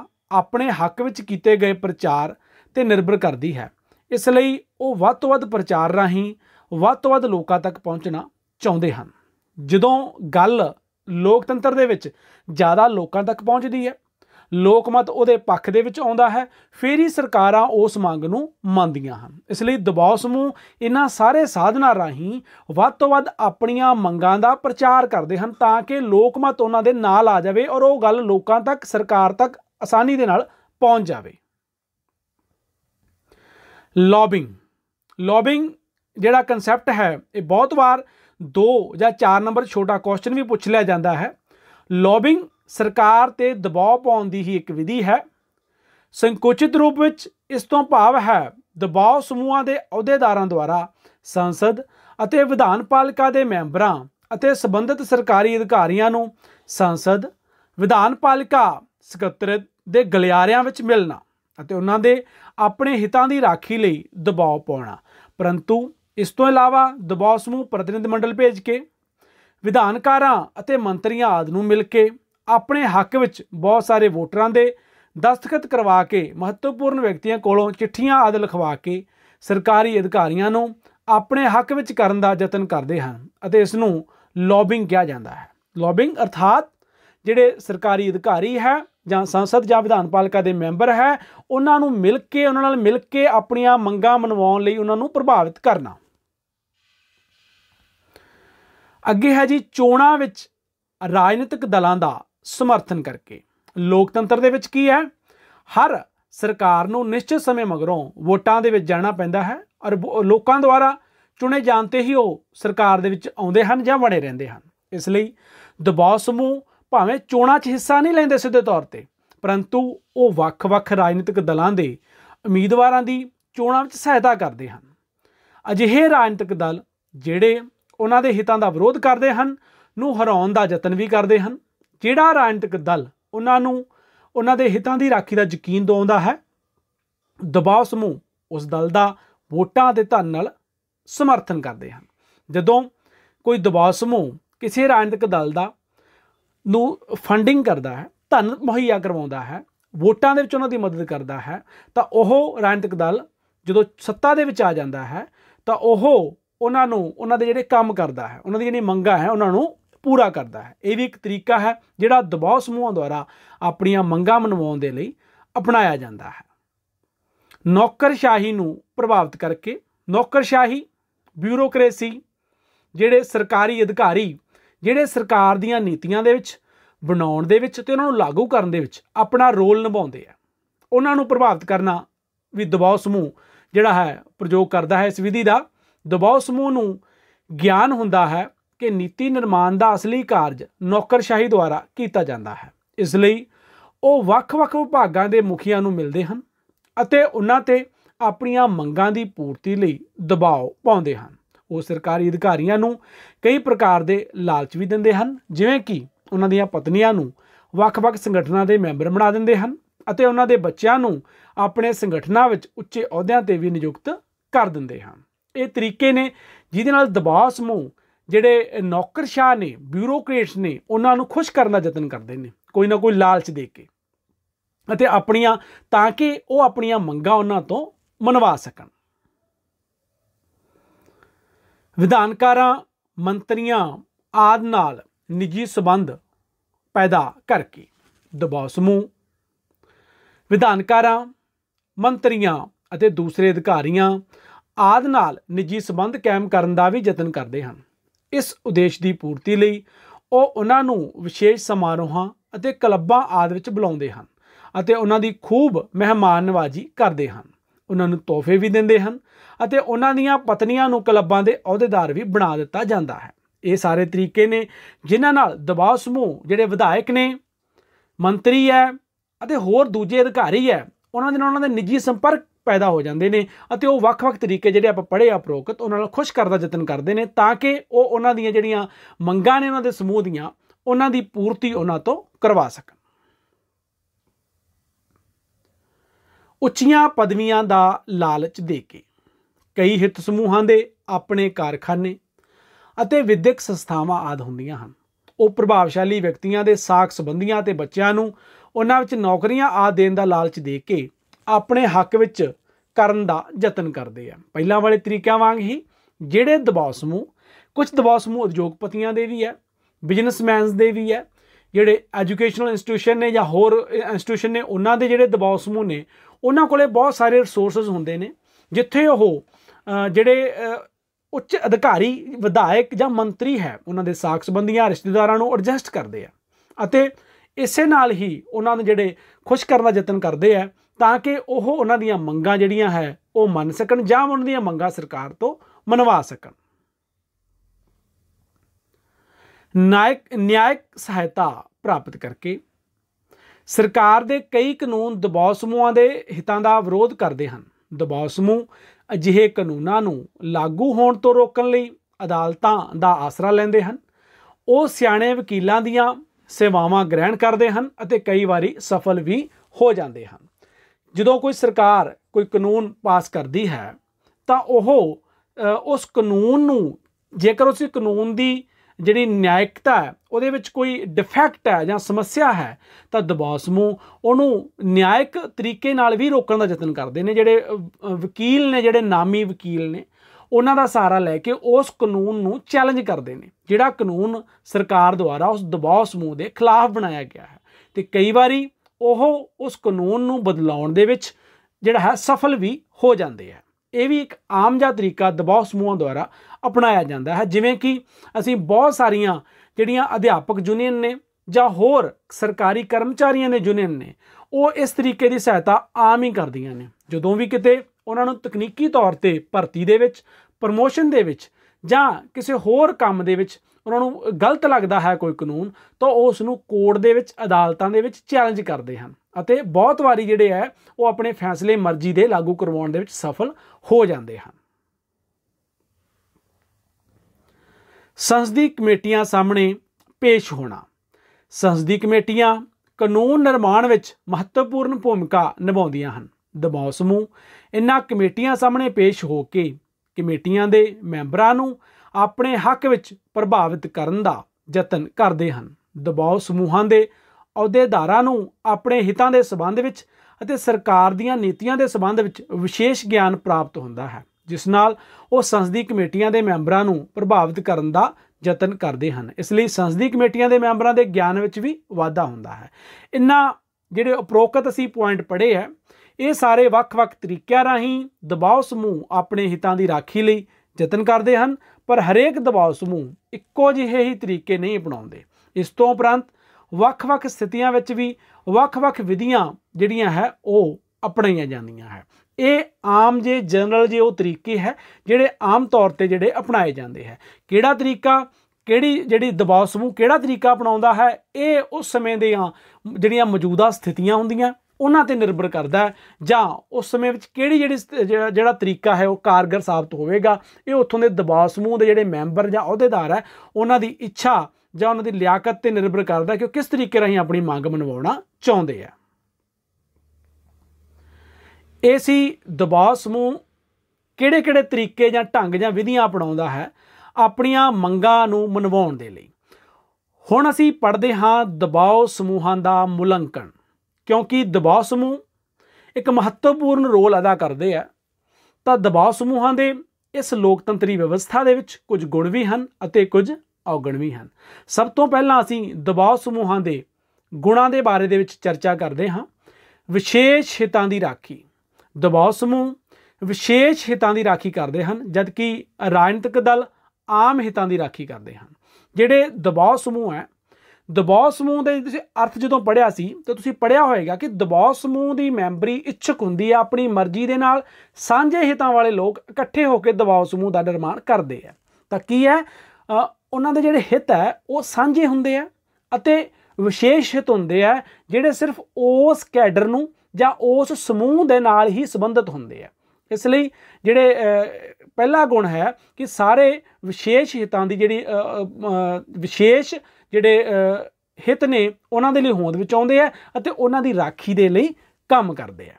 ਆਪਣੇ ਹੱਕ ਵਿੱਚ ਕੀਤੇ ਗਏ ਪ੍ਰਚਾਰ ਤੇ ਨਿਰਭਰ ਕਰਦੀ ਹੈ ਇਸ ਲਈ ਉਹ ਵੱਧ ਤੋਂ ਵੱਧ ਪ੍ਰਚਾਰ ਰਾਹੀਂ ਵੱਧ ਤੋਂ ਵੱਧ ਲੋਕਾਂ ਤੱਕ ਪਹੁੰਚਣਾ ਚਾਹੁੰਦੇ ਹਨ ਜਦੋਂ ਗੱਲ ਲੋਕਤੰਤਰ ਦੇ ਵਿੱਚ ਜ਼ਿਆਦਾ ਲੋਕਾਂ ਤੱਕ ਪਹੁੰਚਦੀ ਹੈ ਲੋਕਮਤ ਉਹਦੇ ਪੱਖ ਦੇ ਵਿੱਚ ਆਉਂਦਾ ਹੈ ਫਿਰ ਹੀ ਸਰਕਾਰਾਂ ਉਸ ਮੰਗ ਨੂੰ ਮੰਨਦੀਆਂ ਹਨ ਇਸ ਲਈ ਦਬਾਅ ਸਮੂਹ ਇਹਨਾਂ ਸਾਰੇ ਸਾਧਨਾ ਰਾਹੀਂ ਵੱਧ ਤੋਂ ਵੱਧ ਆਪਣੀਆਂ ਮੰਗਾਂ ਦਾ ਪ੍ਰਚਾਰ ਕਰਦੇ ਹਨ ਤਾਂ ਕਿ ਲੋਕਮਤ ਉਹਨਾਂ ਦੇ ਨਾਲ ਆ ਜਾਵੇ ਔਰ ਉਹ ਗੱਲ ਲੋਕਾਂ ਤੱਕ ਸਰਕਾਰ ਤੱਕ ਆਸਾਨੀ ਦੇ ਨਾਲ ਪਹੁੰਚ ਜਾਵੇ ਲੌਬਿੰਗ ਲੌਬਿੰਗ ਜਿਹੜਾ ਕਨਸੈਪਟ ਹੈ ਇਹ ਬਹੁਤ ਵਾਰ 2 ਜਾਂ 4 ਨੰਬਰ ਛੋਟਾ ਕੁਐਸਚਨ ਵੀ ਪੁੱਛ ਲਿਆ ਜਾਂਦਾ ਹੈ ਲੌਬਿੰਗ ਸਰਕਾਰ ਤੇ ਦਬਾਅ ਪਾਉਣ ਦੀ ਹੀ ਇੱਕ ਵਿਧੀ ਹੈ ਸੰਕੁਚਿਤ ਰੂਪ ਵਿੱਚ ਇਸ ਤੋਂ ਭਾਵ ਹੈ ਦਬਾਅ ਸਮੂਹਾਂ ਦੇ ਅਹੁਦੇਦਾਰਾਂ ਦੁਆਰਾ ਸੰਸਦ ਅਤੇ ਵਿਧਾਨ ਪਾਲਿਕਾ ਦੇ ਮੈਂਬਰਾਂ ਅਤੇ ਸਬੰਧਤ ਸਰਕਾਰੀ ਅਧਿਕਾਰੀਆਂ ਨੂੰ ਸੰਸਦ ਵਿਧਾਨ ਪਾਲਿਕਾ ਦੇ ਗਲਿਆਰਿਆਂ ਵਿੱਚ ਮਿਲਣਾ ਅਤੇ ਉਹਨਾਂ ਦੇ ਆਪਣੇ ਹਿੱਤਾਂ ਦੀ ਰਾਖੀ ਲਈ ਦਬਾਅ ਪਾਉਣਾ ਪਰੰਤੂ ਇਸ ਤੋਂ ਇਲਾਵਾ ਦਬਾਅ ਸਮੂਹ ਪ੍ਰਤੀਨਿਧ ਮੰਡਲ ਭੇਜ ਕੇ ਵਿਧਾਨਕਾਰਾਂ ਅਤੇ ਮੰਤਰੀਆਂ ਆਦ ਨੂੰ ਮਿਲ ਕੇ ਆਪਣੇ ਹੱਕ ਵਿੱਚ ਬਹੁਤ ਸਾਰੇ ਵੋਟਰਾਂ ਦੇ ਦਸਤਖਤ ਕਰਵਾ ਕੇ ਮਹੱਤਵਪੂਰਨ ਵਿਅਕਤੀਆਂ ਕੋਲੋਂ ਚਿੱਠੀਆਂ ਆਦ ਲਿਖਵਾ ਕੇ ਸਰਕਾਰੀ ਅਧਿਕਾਰੀਆਂ ਨੂੰ ਆਪਣੇ ਹੱਕ ਵਿੱਚ ਕਰਨ ਦਾ ਯਤਨ ਕਰਦੇ ਹਨ ਅਤੇ ਇਸ ਨੂੰ ਲੌਬਿੰਗ ਕਿਹਾ ਜਾਂਦਾ ਹੈ ਲੌਬਿੰਗ ਅਰਥਾਤ ਜਿਹੜੇ ਸਰਕਾਰੀ ਅਧਿਕਾਰੀ ਹੈ ਜਾਂ ਸੰਸਦ ਜਾਂ ਵਿਧਾਨ ਪਾਲਿਕਾ ਦੇ ਮੈਂਬਰ ਹੈ ਉਹਨਾਂ ਨੂੰ ਮਿਲ ਕੇ ਉਹਨਾਂ ਨਾਲ ਮਿਲ ਕੇ ਆਪਣੀਆਂ ਮੰਗਾਂ ਮਨਵਾਉਣ ਲਈ ਉਹਨਾਂ ਨੂੰ ਪ੍ਰਭਾਵਿਤ ਕਰਨਾ ਅੱਗੇ ਹੈ ਜੀ ਚੋਣਾਂ ਵਿੱਚ ਰਾਜਨੀਤਿਕ ਦਲਾਂ ਦਾ ਸਮਰਥਨ ਕਰਕੇ ਲੋਕਤੰਤਰ ਦੇ ਵਿੱਚ ਕੀ ਹੈ ਹਰ ਸਰਕਾਰ ਨੂੰ ਨਿਸ਼ਚਿਤ ਸਮੇਂ ਮਗਰੋਂ ਵੋਟਾਂ ਦੇ ਵਿੱਚ ਜਾਣਾ ਪੈਂਦਾ ਹੈ ਔਰ ਲੋਕਾਂ ਦੁਆਰਾ ਚੁਣੇ ਜਾਣ ਤੇ ਹੀ ਉਹ ਸਰਕਾਰ ਦੇ ਵਿੱਚ ਆਉਂਦੇ ਹਨ ਜਾਂ ਵੜੇ ਰਹਿੰਦੇ ਹਨ ਇਸ ਲਈ ਦਬਾਅ ਸਮੂਹ ਭਾਵੇਂ ਚੋਣਾਂ 'ਚ ਹਿੱਸਾ ਨਹੀਂ ਲੈਂਦੇ ਸਿੱਧੇ ਤੌਰ ਤੇ ਪਰੰਤੂ ਉਹ ਵੱਖ-ਵੱਖ ਰਾਜਨੀਤਿਕ ਦਲਾਂ ਦੇ ਉਮੀਦਵਾਰਾਂ ਦੀ ਚੋਣਾਂ ਵਿੱਚ ਸਹਾਇਤਾ ਕਰਦੇ ਹਨ ਅਜਿਹੇ ਰਾਜਨੀਤਿਕ ਦਲ ਜਿਹੜੇ ਉਹਨਾਂ ਦੇ ਹਿੱਤਾਂ ਦਾ ਵਿਰੋਧ ਕਰਦੇ ਹਨ ਨੂੰ ਹਰਾਉਣ ਦਾ ਯਤਨ ਵੀ ਕਰਦੇ ਹਨ ਜਿਹੜਾ ਰਾਜਨੀਤਿਕ ਦਲ ਉਹਨਾਂ ਨੂੰ ਉਹਨਾਂ ਦੇ ਹਿੱਤਾਂ ਦੀ ਰਾਖੀ ਦਾ ਯਕੀਨ ਦਵਾਉਂਦਾ ਹੈ ਦਬਾਅ ਸਮੂਹ ਉਸ ਦਲ ਦਾ ਵੋਟਾਂ ਦੇ ਧਨ ਨਾਲ ਸਮਰਥਨ ਕਰਦੇ ਹਨ ਜਦੋਂ ਕੋਈ ਦਬਾਅ ਸਮੂਹ ਕਿਸੇ ਰਾਜਨੀਤਿਕ ਦਲ ਦਾ ਨੂੰ ਫੰਡਿੰਗ ਕਰਦਾ ਹੈ ਧਨ ਮੁਹੱਈਆ ਕਰਵਾਉਂਦਾ ਹੈ ਵੋਟਾਂ ਦੇ ਵਿੱਚ ਉਹਨਾਂ ਦੀ ਮਦਦ ਕਰਦਾ ਹੈ ਤਾਂ ਉਹ ਰਾਜਨੀਤਿਕ ਦਲ ਜਦੋਂ ਸੱਤਾ ਦੇ ਵਿੱਚ ਆ ਜਾਂਦਾ ਹੈ ਤਾਂ ਉਹ ਉਹਨਾਂ ਨੂੰ ਉਹਨਾਂ ਦੇ ਜਿਹੜੇ ਕੰਮ ਕਰਦਾ ਹੈ ਉਹਨਾਂ ਦੀ ਜਿਹੜੀ ਮੰਗਾਂ ਹੈ ਉਹਨਾਂ ਨੂੰ ਪੂਰਾ ਕਰਦਾ ਹੈ ਇਹ ਵੀ ਇੱਕ ਤਰੀਕਾ ਹੈ ਜਿਹੜਾ ਦਬਾਅ ਸਮੂਹਾਂ ਦੁਆਰਾ ਆਪਣੀਆਂ ਮੰਗਾਂ ਮਨਵਾਉਣ ਦੇ ਲਈ ਅਪਣਾਇਆ ਜਾਂਦਾ ਹੈ ਨੌਕਰਸ਼ਾਹੀ ਨੂੰ ਪ੍ਰਭਾਵਿਤ ਕਰਕੇ ਨੌਕਰਸ਼ਾਹੀ ਬਿਊਰੋਕ੍ਰੇਸੀ ਜਿਹੜੇ ਸਰਕਾਰੀ ਅਧਿਕਾਰੀ ਜਿਹੜੇ ਸਰਕਾਰ ਦੀਆਂ ਨੀਤੀਆਂ ਦੇ ਵਿੱਚ ਬਣਾਉਣ ਦੇ ਵਿੱਚ ਤੇ ਉਹਨਾਂ ਨੂੰ ਲਾਗੂ ਕਰਨ ਦੇ ਵਿੱਚ ਆਪਣਾ ਰੋਲ ਨਿਭਾਉਂਦੇ ਆ ਉਹਨਾਂ ਨੂੰ ਪ੍ਰਭਾਵਿਤ ਕਰਨਾ ਵੀ ਦਬਾਅ ਸਮੂਹ ਜਿਹੜਾ ਹੈ ਪ੍ਰਯੋਗ ਕਰਦਾ ਹੈ ਇਸ ਵਿਧੀ ਦਾ ਦਬਾਅ ਸਮੂਹ ਨੂੰ ਗਿਆਨ ਹੁੰਦਾ ਹੈ ਕਿ ਨੀਤੀ ਨਿਰਮਾਣ ਦਾ ਅਸਲੀ ਕਾਰਜ ਨੌਕਰਸ਼ਾਹੀ ਦੁਆਰਾ ਕੀਤਾ ਜਾਂਦਾ ਹੈ ਇਸ ਲਈ ਉਹ ਵੱਖ-ਵੱਖ ਵਿਭਾਗਾਂ ਦੇ ਮੁਖੀਆਂ ਨੂੰ ਮਿਲਦੇ ਹਨ ਅਤੇ ਉਹਨਾਂ ਤੇ ਆਪਣੀਆਂ ਮੰਗਾਂ ਦੀ ਪੂਰਤੀ ਲਈ ਦਬਾਅ ਪਾਉਂਦੇ ਹਨ ਉਹ ਸਰਕਾਰੀ ਅਧਿਕਾਰੀਆਂ ਨੂੰ ਕਈ ਪ੍ਰਕਾਰ ਦੇ ਲਾਲਚ ਵੀ ਦਿੰਦੇ ਹਨ ਜਿਵੇਂ ਕਿ ਉਹਨਾਂ ਦੀਆਂ ਪਤਨੀਆਂ ਨੂੰ ਵੱਖ-ਵੱਖ ਸੰਗਠਨਾਂ ਦੇ ਮੈਂਬਰ ਬਣਾ ਦਿੰਦੇ ਹਨ ਅਤੇ ਉਹਨਾਂ ਦੇ ਬੱਚਿਆਂ ਨੂੰ ਆਪਣੇ ਸੰਗਠਨਾਂ ਵਿੱਚ ਉੱਚੇ ਅਹੁਦਿਆਂ ਤੇ ਵੀ ਨਿਯੁਕਤ ਕਰ ਦਿੰਦੇ ਹਨ ਇਹ ਤਰੀਕੇ ਨੇ ਜਿਹਦੇ ਨਾਲ ਦਬਾਅ ਸਮੂਹ ਜਿਹੜੇ ਨੌਕਰਸ਼ਾਹ ਨੇ ਬਿਊਰੋਕ੍ਰੇਟਸ ਨੇ ਉਹਨਾਂ ਨੂੰ ਖੁਸ਼ ਕਰਨ ਦਾ ਯਤਨ ਕਰਦੇ ਨੇ ਕੋਈ ਨਾ ਕੋਈ ਲਾਲਚ ਦੇ ਕੇ ਅਤੇ ਆਪਣੀਆਂ ਤਾਂ ਕਿ ਉਹ ਆਪਣੀਆਂ ਮੰਗਾਂ ਉਹਨਾਂ ਤੋਂ ਮਨਵਾ ਸਕਣ ਵਿਧਾਨਕਾਰਾਂ ਮੰਤਰੀਆਂ ਆਦ ਨਾਲ ਨਿੱਜੀ ਸਬੰਧ ਪੈਦਾ ਕਰਕੇ ਦਬਾਅ ਸਮੂਹ ਵਿਧਾਨਕਾਰਾਂ ਮੰਤਰੀਆਂ ਅਤੇ ਦੂਸਰੇ ਅਧਿਕਾਰੀਆਂ ਆਦ ਨਾਲ ਨਿੱਜੀ ਸਬੰਧ ਕਾਇਮ ਕਰਨ ਦਾ ਵੀ ਯਤਨ ਕਰਦੇ ਹਨ ਇਸ ਉਦੇਸ਼ ਦੀ ਪੂਰਤੀ ਲਈ ਉਹ ਉਹਨਾਂ ਨੂੰ ਵਿਸ਼ੇਸ਼ ਸਮਾਰੋਹਾਂ ਅਤੇ ਕਲੱਬਾਂ ਆਦ ਵਿੱਚ ਬੁਲਾਉਂਦੇ ਹਨ ਅਤੇ ਉਹਨਾਂ ਦੀ ਖੂਬ ਮਹਿਮਾਨ ਨਵਾਜੀ ਕਰਦੇ ਹਨ ਉਹਨਾਂ ਨੂੰ ਤੋਹਫੇ ਵੀ ਦਿੰਦੇ ਹਨ ਅਤੇ ਉਹਨਾਂ ਦੀਆਂ ਪਤਨੀਆਂ ਨੂੰ ਕਲੱਬਾਂ ਦੇ ਅਹੁਦੇਦਾਰ ਵੀ ਬਣਾ ਦਿੱਤਾ ਜਾਂਦਾ ਹੈ ਇਹ ਸਾਰੇ ਤਰੀਕੇ ਨੇ ਜਿਨ੍ਹਾਂ ਨਾਲ ਦਬਾਅ ਸਮੂਹ ਜਿਹੜੇ ਵਿਧਾਇਕ ਨੇ ਮੰਤਰੀ ਹੈ ਅਤੇ ਹੋਰ ਦੂਜੇ ਅਧਿਕਾਰੀ ਹੈ ਉਹਨਾਂ ਦੇ ਨਾਲ ਉਹਨਾਂ ਦੇ ਨਿੱਜੀ ਸੰਪਰਕ ਪੈਦਾ ਹੋ ਜਾਂਦੇ ਨੇ ਅਤੇ ਉਹ ਵੱਖ-ਵੱਖ ਤਰੀਕੇ ਜਿਹੜੇ ਆਪਾਂ ਪੜ੍ਹੇ ਆ ਪ੍ਰੋਕਤ ਉਹਨਾਂ ਨਾਲ ਖੁਸ਼ ਕਰਦਾ ਯਤਨ ਕਰਦੇ ਨੇ ਤਾਂ ਕਿ ਉਹ ਉਹਨਾਂ ਦੀਆਂ ਜਿਹੜੀਆਂ ਮੰਗਾਂ ਨੇ ਉਹਨਾਂ ਦੇ ਸਮੂਹ ਦੀਆਂ ਉਹਨਾਂ ਦੀ ਪੂਰਤੀ ਉਹਨਾਂ ਤੋਂ ਕਰਵਾ ਸਕਣ ਉੱਚੀਆਂ ਪਦਵੀਆਂ ਦਾ ਲਾਲਚ ਦੇ ਕੇ ਕਈ ਹਿੱਤ ਸਮੂਹਾਂ ਦੇ ਆਪਣੇ ਕਾਰਖਾਨੇ ਅਤੇ ਵਿਦਿਅਕ ਸੰਸਥਾਵਾਂ ਆਦ ਹੁੰਦੀਆਂ ਹਨ ਉਹ ਪ੍ਰਭਾਵਸ਼ਾਲੀ ਵਿਅਕਤੀਆਂ ਦੇ ਸਾਖ ਸੰਬੰਧੀਆਂ ਤੇ ਬੱਚਿਆਂ ਨੂੰ ਉਹਨਾਂ ਵਿੱਚ ਨੌਕਰੀਆਂ ਆ ਦੇਣ ਦਾ ਲਾਲਚ ਦੇ ਕੇ ਆਪਣੇ ਹੱਕ ਵਿੱਚ ਕਰਨ ਦਾ ਯਤਨ ਕਰਦੇ ਆ ਪਹਿਲਾਂ ਵਾਲੇ ਤਰੀਕਿਆਂ ਵਾਂਗ ਹੀ ਜਿਹੜੇ ਦਬਾਅ ਸਮੂਹ ਕੁਝ ਦਬਾਅ ਸਮੂਹ ਉਦਯੋਗਪਤੀਆਂ ਦੇ ਵੀ ਹੈ ਬਿਜ਼ਨਸਮੈਨਸ ਦੇ ਵੀ ਹੈ ਜਿਹੜੇ ਐਜੂਕੇਸ਼ਨਲ ਇੰਸਟੀਟਿਊਸ਼ਨ ਨੇ ਜਾਂ ਹੋਰ ਇੰਸਟੀਟਿਊਸ਼ਨ ਨੇ ਉਹਨਾਂ ਦੇ ਜਿਹੜੇ ਦਬਾਅ ਸਮੂਹ ਨੇ ਉਹਨਾਂ ਕੋਲੇ ਬਹੁਤ ਸਾਰੇ ਰਿਸੋਰਸਸ ਹੁੰਦੇ ਨੇ ਜਿੱਥੇ ਉਹ ਜਿਹੜੇ ਉੱਚ ਅਧਿਕਾਰੀ ਵਿਧਾਇਕ ਜਾਂ ਮੰਤਰੀ ਹੈ ਉਹਨਾਂ ਦੇ ਸਾਖ ਸੰਬੰਧੀਆਂ ਰਿਸ਼ਤੇਦਾਰਾਂ ਨੂੰ ਐਡਜਸਟ ਕਰਦੇ ਆ ਅਤੇ ਇਸੇ ਨਾਲ ਹੀ ਉਹਨਾਂ ਨੂੰ ਜਿਹੜੇ ਖੁਸ਼ ਕਰਨ ਦਾ ਯਤਨ ਕਰਦੇ ਆ ਤਾਂ ਕਿ ਉਹ ਉਹਨਾਂ ਦੀਆਂ ਮੰਗਾਂ ਜਿਹੜੀਆਂ ਹੈ ਉਹ ਮੰਨ ਸਕਣ ਜਾਂ ਉਹਨਾਂ ਦੀਆਂ ਮੰਗਾਂ ਸਰਕਾਰ ਤੋਂ ਮਨਵਾ ਸਕਣ ਨਾਇਕ ਨਿਆਇਕ ਸਹਾਇਤਾ ਪ੍ਰਾਪਤ ਕਰਕੇ ਸਰਕਾਰ ਦੇ ਕਈ ਕਾਨੂੰਨ ਦਬਾਅ ਸਮੂਹਾਂ ਦੇ ਹਿੱਤਾਂ ਦਾ ਵਿਰੋਧ ਕਰਦੇ ਹਨ ਦਬਾਅ ਸਮੂਹ ਅਜਿਹੇ ਕਾਨੂੰਨਾਂ ਨੂੰ ਲਾਗੂ ਹੋਣ ਤੋਂ ਰੋਕਣ ਲਈ ਅਦਾਲਤਾਂ ਦਾ ਆਸਰਾ ਲੈਂਦੇ ਹਨ ਉਹ ਸਿਆਣੇ ਵਕੀਲਾਂ ਦੀਆਂ ਸੇਵਾਵਾਂ ਗ੍ਰਹਿਣ ਕਰਦੇ ਹਨ ਅਤੇ ਕਈ ਵਾਰੀ ਸਫਲ ਵੀ ਹੋ ਜਾਂਦੇ ਹਨ ਜਦੋਂ ਕੋਈ ਸਰਕਾਰ ਕੋਈ ਕਾਨੂੰਨ ਪਾਸ ਕਰਦੀ ਹੈ ਤਾਂ ਉਹ ਉਸ ਕਾਨੂੰਨ ਨੂੰ ਜੇਕਰ ਉਸ ਕਾਨੂੰਨ ਦੀ ਜਿਹੜੀ ਨਿਆਇਕਤਾ ਹੈ ਉਹਦੇ ਵਿੱਚ ਕੋਈ ਡਿਫੈਕਟ ਹੈ ਜਾਂ ਸਮੱਸਿਆ ਹੈ ਤਾਂ ਦਬਾਅ ਸਮੂਹ ਉਹਨੂੰ ਨਿਆਇਕ ਤਰੀਕੇ ਨਾਲ ਵੀ ਰੋਕਣ ਦਾ ਯਤਨ ਕਰਦੇ ਨੇ ਜਿਹੜੇ ਵਕੀਲ ਨੇ ਜਿਹੜੇ ਨਾਮੀ ਵਕੀਲ ਨੇ ਉਹਨਾਂ ਦਾ ਸਾਰਾ ਲੈ ਕੇ ਉਸ ਕਾਨੂੰਨ ਨੂੰ ਚੈਲੰਜ ਕਰਦੇ ਨੇ ਜਿਹੜਾ ਕਾਨੂੰਨ ਸਰਕਾਰ ਦੁਆਰਾ ਉਸ ਦਬਾਅ ਸਮੂਹ ਦੇ ਖਿਲਾਫ ਬਣਾਇਆ ਗਿਆ ਹੈ ਤੇ ਕਈ ਵਾਰੀ ਉਹ ਉਸ ਕਾਨੂੰਨ ਨੂੰ ਬਦਲਾਉਣ ਦੇ ਵਿੱਚ ਜਿਹੜਾ ਹੈ ਸਫਲ ਵੀ ਹੋ ਜਾਂਦੇ ਆ ਇਹ ਵੀ ਇੱਕ ਆਮ ਜਿਹਾ ਤਰੀਕਾ ਦਬਾਅ ਸਮੂਹਾਂ ਦੁਆਰਾ ਅਪਣਾਇਆ ਜਾਂਦਾ ਹੈ ਜਿਵੇਂ ਕਿ ਅਸੀਂ ਬਹੁਤ ਸਾਰੀਆਂ ਜਿਹੜੀਆਂ ਅਧਿਆਪਕ ਯੂਨੀਅਨ ਨੇ ਜਾਂ ਹੋਰ ਸਰਕਾਰੀ ਕਰਮਚਾਰੀਆਂ ਨੇ ਯੂਨੀਅਨ ਨੇ ਉਹ ਇਸ ਤਰੀਕੇ ਦੀ ਸਹਾਇਤਾ ਆਮ ਹੀ ਕਰਦੀਆਂ ਨੇ ਜਦੋਂ ਵੀ ਕਿਤੇ ਉਹਨਾਂ ਨੂੰ ਤਕਨੀਕੀ ਤੌਰ ਤੇ ਭਰਤੀ ਦੇ ਵਿੱਚ ਪ੍ਰਮੋਸ਼ਨ ਦੇ ਵਿੱਚ ਜਾਂ ਕਿਸੇ ਹੋਰ ਕੰਮ ਦੇ ਵਿੱਚ ਉਹਨਾਂ ਨੂੰ ਗਲਤ ਲੱਗਦਾ ਹੈ ਕੋਈ ਕਾਨੂੰਨ ਤਾਂ ਉਸ ਨੂੰ ਕੋਰਟ ਦੇ ਵਿੱਚ ਅਦਾਲਤਾਂ ਦੇ ਵਿੱਚ ਚੈਲੰਜ ਕਰਦੇ ਹਨ ਅਤੇ ਬਹੁਤ ਵਾਰੀ ਜਿਹੜੇ ਹੈ ਉਹ ਆਪਣੇ ਫੈਸਲੇ ਮਰਜ਼ੀ ਦੇ ਲਾਗੂ ਕਰਵਾਉਣ ਦੇ ਵਿੱਚ ਸਫਲ ਹੋ ਜਾਂਦੇ ਹਨ ਸੰਸਦੀ ਕਮੇਟੀਆਂ ਸਾਹਮਣੇ ਪੇਸ਼ ਹੋਣਾ ਸੰਸਦੀ ਕਮੇਟੀਆਂ ਕਾਨੂੰਨ ਨਿਰਮਾਣ ਵਿੱਚ ਮਹੱਤਵਪੂਰਨ ਭੂਮਿਕਾ ਨਿਭਾਉਂਦੀਆਂ ਹਨ ਦਬਾਅ ਸਮੂਹ ਇਨ੍ਹਾਂ ਕਮੇਟੀਆਂ ਸਾਹਮਣੇ ਪੇਸ਼ ਹੋ ਕੇ ਕਮੇਟੀਆਂ ਦੇ ਮੈਂਬਰਾਂ ਨੂੰ ਆਪਣੇ ਹੱਕ ਵਿੱਚ ਪ੍ਰਭਾਵਿਤ ਕਰਨ ਦਾ ਯਤਨ ਕਰਦੇ ਹਨ ਦਬਾਅ ਸਮੂਹਾਂ ਦੇ ਅਹੁਦੇਦਾਰਾਂ ਨੂੰ ਆਪਣੇ ਹਿੱਤਾਂ ਦੇ ਸਬੰਧ ਵਿੱਚ ਅਤੇ ਸਰਕਾਰ ਦੀਆਂ ਨੀਤੀਆਂ ਦੇ ਸਬੰਧ ਵਿੱਚ ਵਿਸ਼ੇਸ਼ ਗਿਆਨ ਪ੍ਰਾਪਤ ਹੁੰਦਾ ਹੈ ਜਿਸ ਨਾਲ ਉਹ ਸੰਸਦੀ ਕਮੇਟੀਆਂ ਦੇ ਮੈਂਬਰਾਂ ਨੂੰ ਪ੍ਰਭਾਵਿਤ ਕਰਨ ਦਾ ਯਤਨ ਕਰਦੇ ਹਨ ਇਸ ਲਈ ਸੰਸਦੀ ਕਮੇਟੀਆਂ ਦੇ ਮੈਂਬਰਾਂ ਦੇ ਗਿਆਨ ਵਿੱਚ ਵੀ ਵਾਧਾ ਹੁੰਦਾ ਹੈ ਇਨ੍ਹਾਂ ਜਿਹੜੇ ਉਪਰੋਕਤ ਅਸੀਂ ਪੁਆਇੰਟ ਪੜ੍ਹੇ ਹੈ ਇਹ ਸਾਰੇ ਵੱਖ-ਵੱਖ ਤਰੀਕਿਆਂ ਰਾਹੀਂ ਦਬਾਅ ਸਮੂਹ ਆਪਣੇ ਹਿੱਤਾਂ ਦੀ ਰਾਖੀ ਲਈ ਯਤਨ ਕਰਦੇ ਹਨ ਪਰ ਹਰੇਕ ਦਬਾਅ ਸਮੂਹ ਇੱਕੋ ਜਿਹੇ ਹੀ ਤਰੀਕੇ ਨਹੀਂ ਅਪਣਾਉਂਦੇ ਇਸ ਤੋਂ ਉਪਰੰਤ ਵੱਖ-ਵੱਖ ਸਥਿਤੀਆਂ ਵਿੱਚ ਵੀ ਵੱਖ-ਵੱਖ ਵਿਧੀਆਂ ਜਿਹੜੀਆਂ ਹੈ ਉਹ ਅਪਣਾਈਆਂ ਜਾਂਦੀਆਂ ਹੈ ਇਹ ਆਮ ਜੇ ਜਨਰਲ ਜੇ ਉਹ ਤਰੀਕੇ ਹੈ ਜਿਹੜੇ ਆਮ ਤੌਰ ਤੇ ਜਿਹੜੇ ਅਪਣਾਏ ਜਾਂਦੇ ਹੈ ਕਿਹੜਾ ਤਰੀਕਾ ਕਿਹੜੀ ਜਿਹੜੀ ਦਬਾਅ ਸਮੂਹ ਕਿਹੜਾ ਤਰੀਕਾ ਅਪਣਾਉਂਦਾ ਹੈ ਇਹ ਉਸ ਸਮੇਂ ਦੀਆਂ ਜਿਹੜੀਆਂ ਮੌਜੂਦਾ ਸਥਿਤੀਆਂ ਹੁੰਦੀਆਂ ਉਹਨਾਂ ਤੇ ਨਿਰਭਰ ਕਰਦਾ ਹੈ ਜਾਂ ਉਸ ਸਮੇਂ ਵਿੱਚ ਕਿਹੜੀ ਜਿਹੜੀ ਜਿਹੜਾ ਤਰੀਕਾ ਹੈ ਉਹ ਕਾਰਗਰ ਸਾਬਤ ਹੋਵੇਗਾ ਇਹ ਉੱਥੋਂ ਦੇ ਦਬਾਅ ਸਮੂਹ ਦੇ ਜਿਹੜੇ ਮੈਂਬਰ ਜਾਂ ਅਹੁਦੇਦਾਰ ਹੈ ਉਹਨਾਂ ਦੀ ਇੱਛਾ ਜਾਂ ਉਹਨਾਂ ਦੀ ਲਿਆਕਤ ਤੇ ਨਿਰਭਰ ਕਰਦਾ ਕਿ ਉਹ ਕਿਸ ਤਰੀਕੇ ਰਾਹੀਂ ਆਪਣੀ ਮੰਗ ਮਨਵਾਉਣਾ ਚਾਹੁੰਦੇ ਆ ਇਹ ਸੀ ਦਬਾਅ ਸਮੂਹ ਕਿਹੜੇ-ਕਿਹੜੇ ਤਰੀਕੇ ਜਾਂ ਢੰਗ ਜਾਂ ਵਿਧੀਆਂ ਅਪਣਾਉਂਦਾ ਹੈ ਆਪਣੀਆਂ ਮੰਗਾਂ ਨੂੰ ਮਨਵਾਉਣ ਦੇ ਲਈ ਹੁਣ ਅਸੀਂ ਪੜ੍ਹਦੇ ਹਾਂ ਦਬਾਅ ਸਮੂਹਾਂ ਦਾ ਮੁਲੰਕਣ ਕਿਉਂਕਿ ਦਬਾਅ ਸਮੂਹ ਇੱਕ ਮਹੱਤਵਪੂਰਨ ਰੋਲ ਅਦਾ ਕਰਦੇ ਆ ਤਾਂ ਦਬਾਅ ਸਮੂਹਾਂ ਦੇ ਇਸ ਲੋਕਤੰਤਰੀ ਵਿਵਸਥਾ ਦੇ ਵਿੱਚ ਕੁਝ ਗੁਣ ਵੀ ਹਨ ਅਤੇ ਕੁਝ ਔਗਣ ਵੀ ਹਨ ਸਭ ਤੋਂ ਪਹਿਲਾਂ ਅਸੀਂ ਦਬਾਅ ਸਮੂਹਾਂ ਦੇ ਗੁਣਾਂ ਦੇ ਬਾਰੇ ਦੇ ਵਿੱਚ ਚਰਚਾ ਕਰਦੇ ਹਾਂ ਵਿਸ਼ੇਸ਼ ਹਿੱਤਾਂ ਦੀ ਰਾਖੀ ਦਬਾਅ ਸਮੂਹ ਵਿਸ਼ੇਸ਼ ਹਿੱਤਾਂ ਦੀ ਰਾਖੀ ਕਰਦੇ ਹਨ ਜਦਕਿ ਰਾਜਨੀਤਿਕ ਦਲ ਆਮ ਹਿੱਤਾਂ ਦੀ ਰਾਖੀ ਕਰਦੇ ਹਨ ਜਿਹੜੇ ਦਬਾਅ ਸਮੂਹ ਹੈ ਦਬਾਅ ਸਮੂਹ ਦੇ ਤੁਸੀਂ ਅਰਥ ਜਦੋਂ ਪੜਿਆ ਸੀ ਤਾਂ ਤੁਸੀਂ ਪੜਿਆ ਹੋਵੇਗਾ ਕਿ ਦਬਾਅ ਸਮੂਹ ਦੀ ਮੈਂਬਰੀ ਇੱਛਕ ਹੁੰਦੀ ਹੈ ਆਪਣੀ ਮਰਜ਼ੀ ਦੇ ਨਾਲ ਸਾਂਝੇ ਹਿੱਤਾਂ ਵਾਲੇ ਲੋਕ ਇਕੱਠੇ ਹੋ ਕੇ ਦਬਾਅ ਸਮੂਹ ਦਾ ਨਿਰਮਾਣ ਕਰਦੇ ਆ ਤਾਂ ਕੀ ਹੈ ਉਹਨਾਂ ਦੇ ਜਿਹੜੇ ਹਿੱਤ ਹੈ ਉਹ ਸਾਂਝੇ ਹੁੰਦੇ ਆ ਅਤੇ ਵਿਸ਼ੇਸ਼ ਹਿੱਤ ਹੁੰਦੇ ਆ ਜਿਹੜੇ ਸਿਰਫ ਉਸ ਕੈਡਰ ਨੂੰ ਜਾਂ ਉਸ ਸਮੂਹ ਦੇ ਨਾਲ ਹੀ ਸੰਬੰਧਿਤ ਹੁੰਦੇ ਆ ਇਸ ਲਈ ਜਿਹੜੇ ਪਹਿਲਾ ਗੁਣ ਹੈ ਕਿ ਸਾਰੇ ਵਿਸ਼ੇਸ਼ ਹਿੱਤਾਂ ਦੀ ਜਿਹੜੀ ਵਿਸ਼ੇਸ਼ ਜਿਹੜੇ ਹਿੱਤ ਨੇ ਉਹਨਾਂ ਦੇ ਲਈ ਹੋਂਦ ਵਿੱਚ ਆਉਂਦੇ ਆ ਅਤੇ ਉਹਨਾਂ ਦੀ ਰਾਖੀ ਦੇ ਲਈ ਕੰਮ ਕਰਦੇ ਆ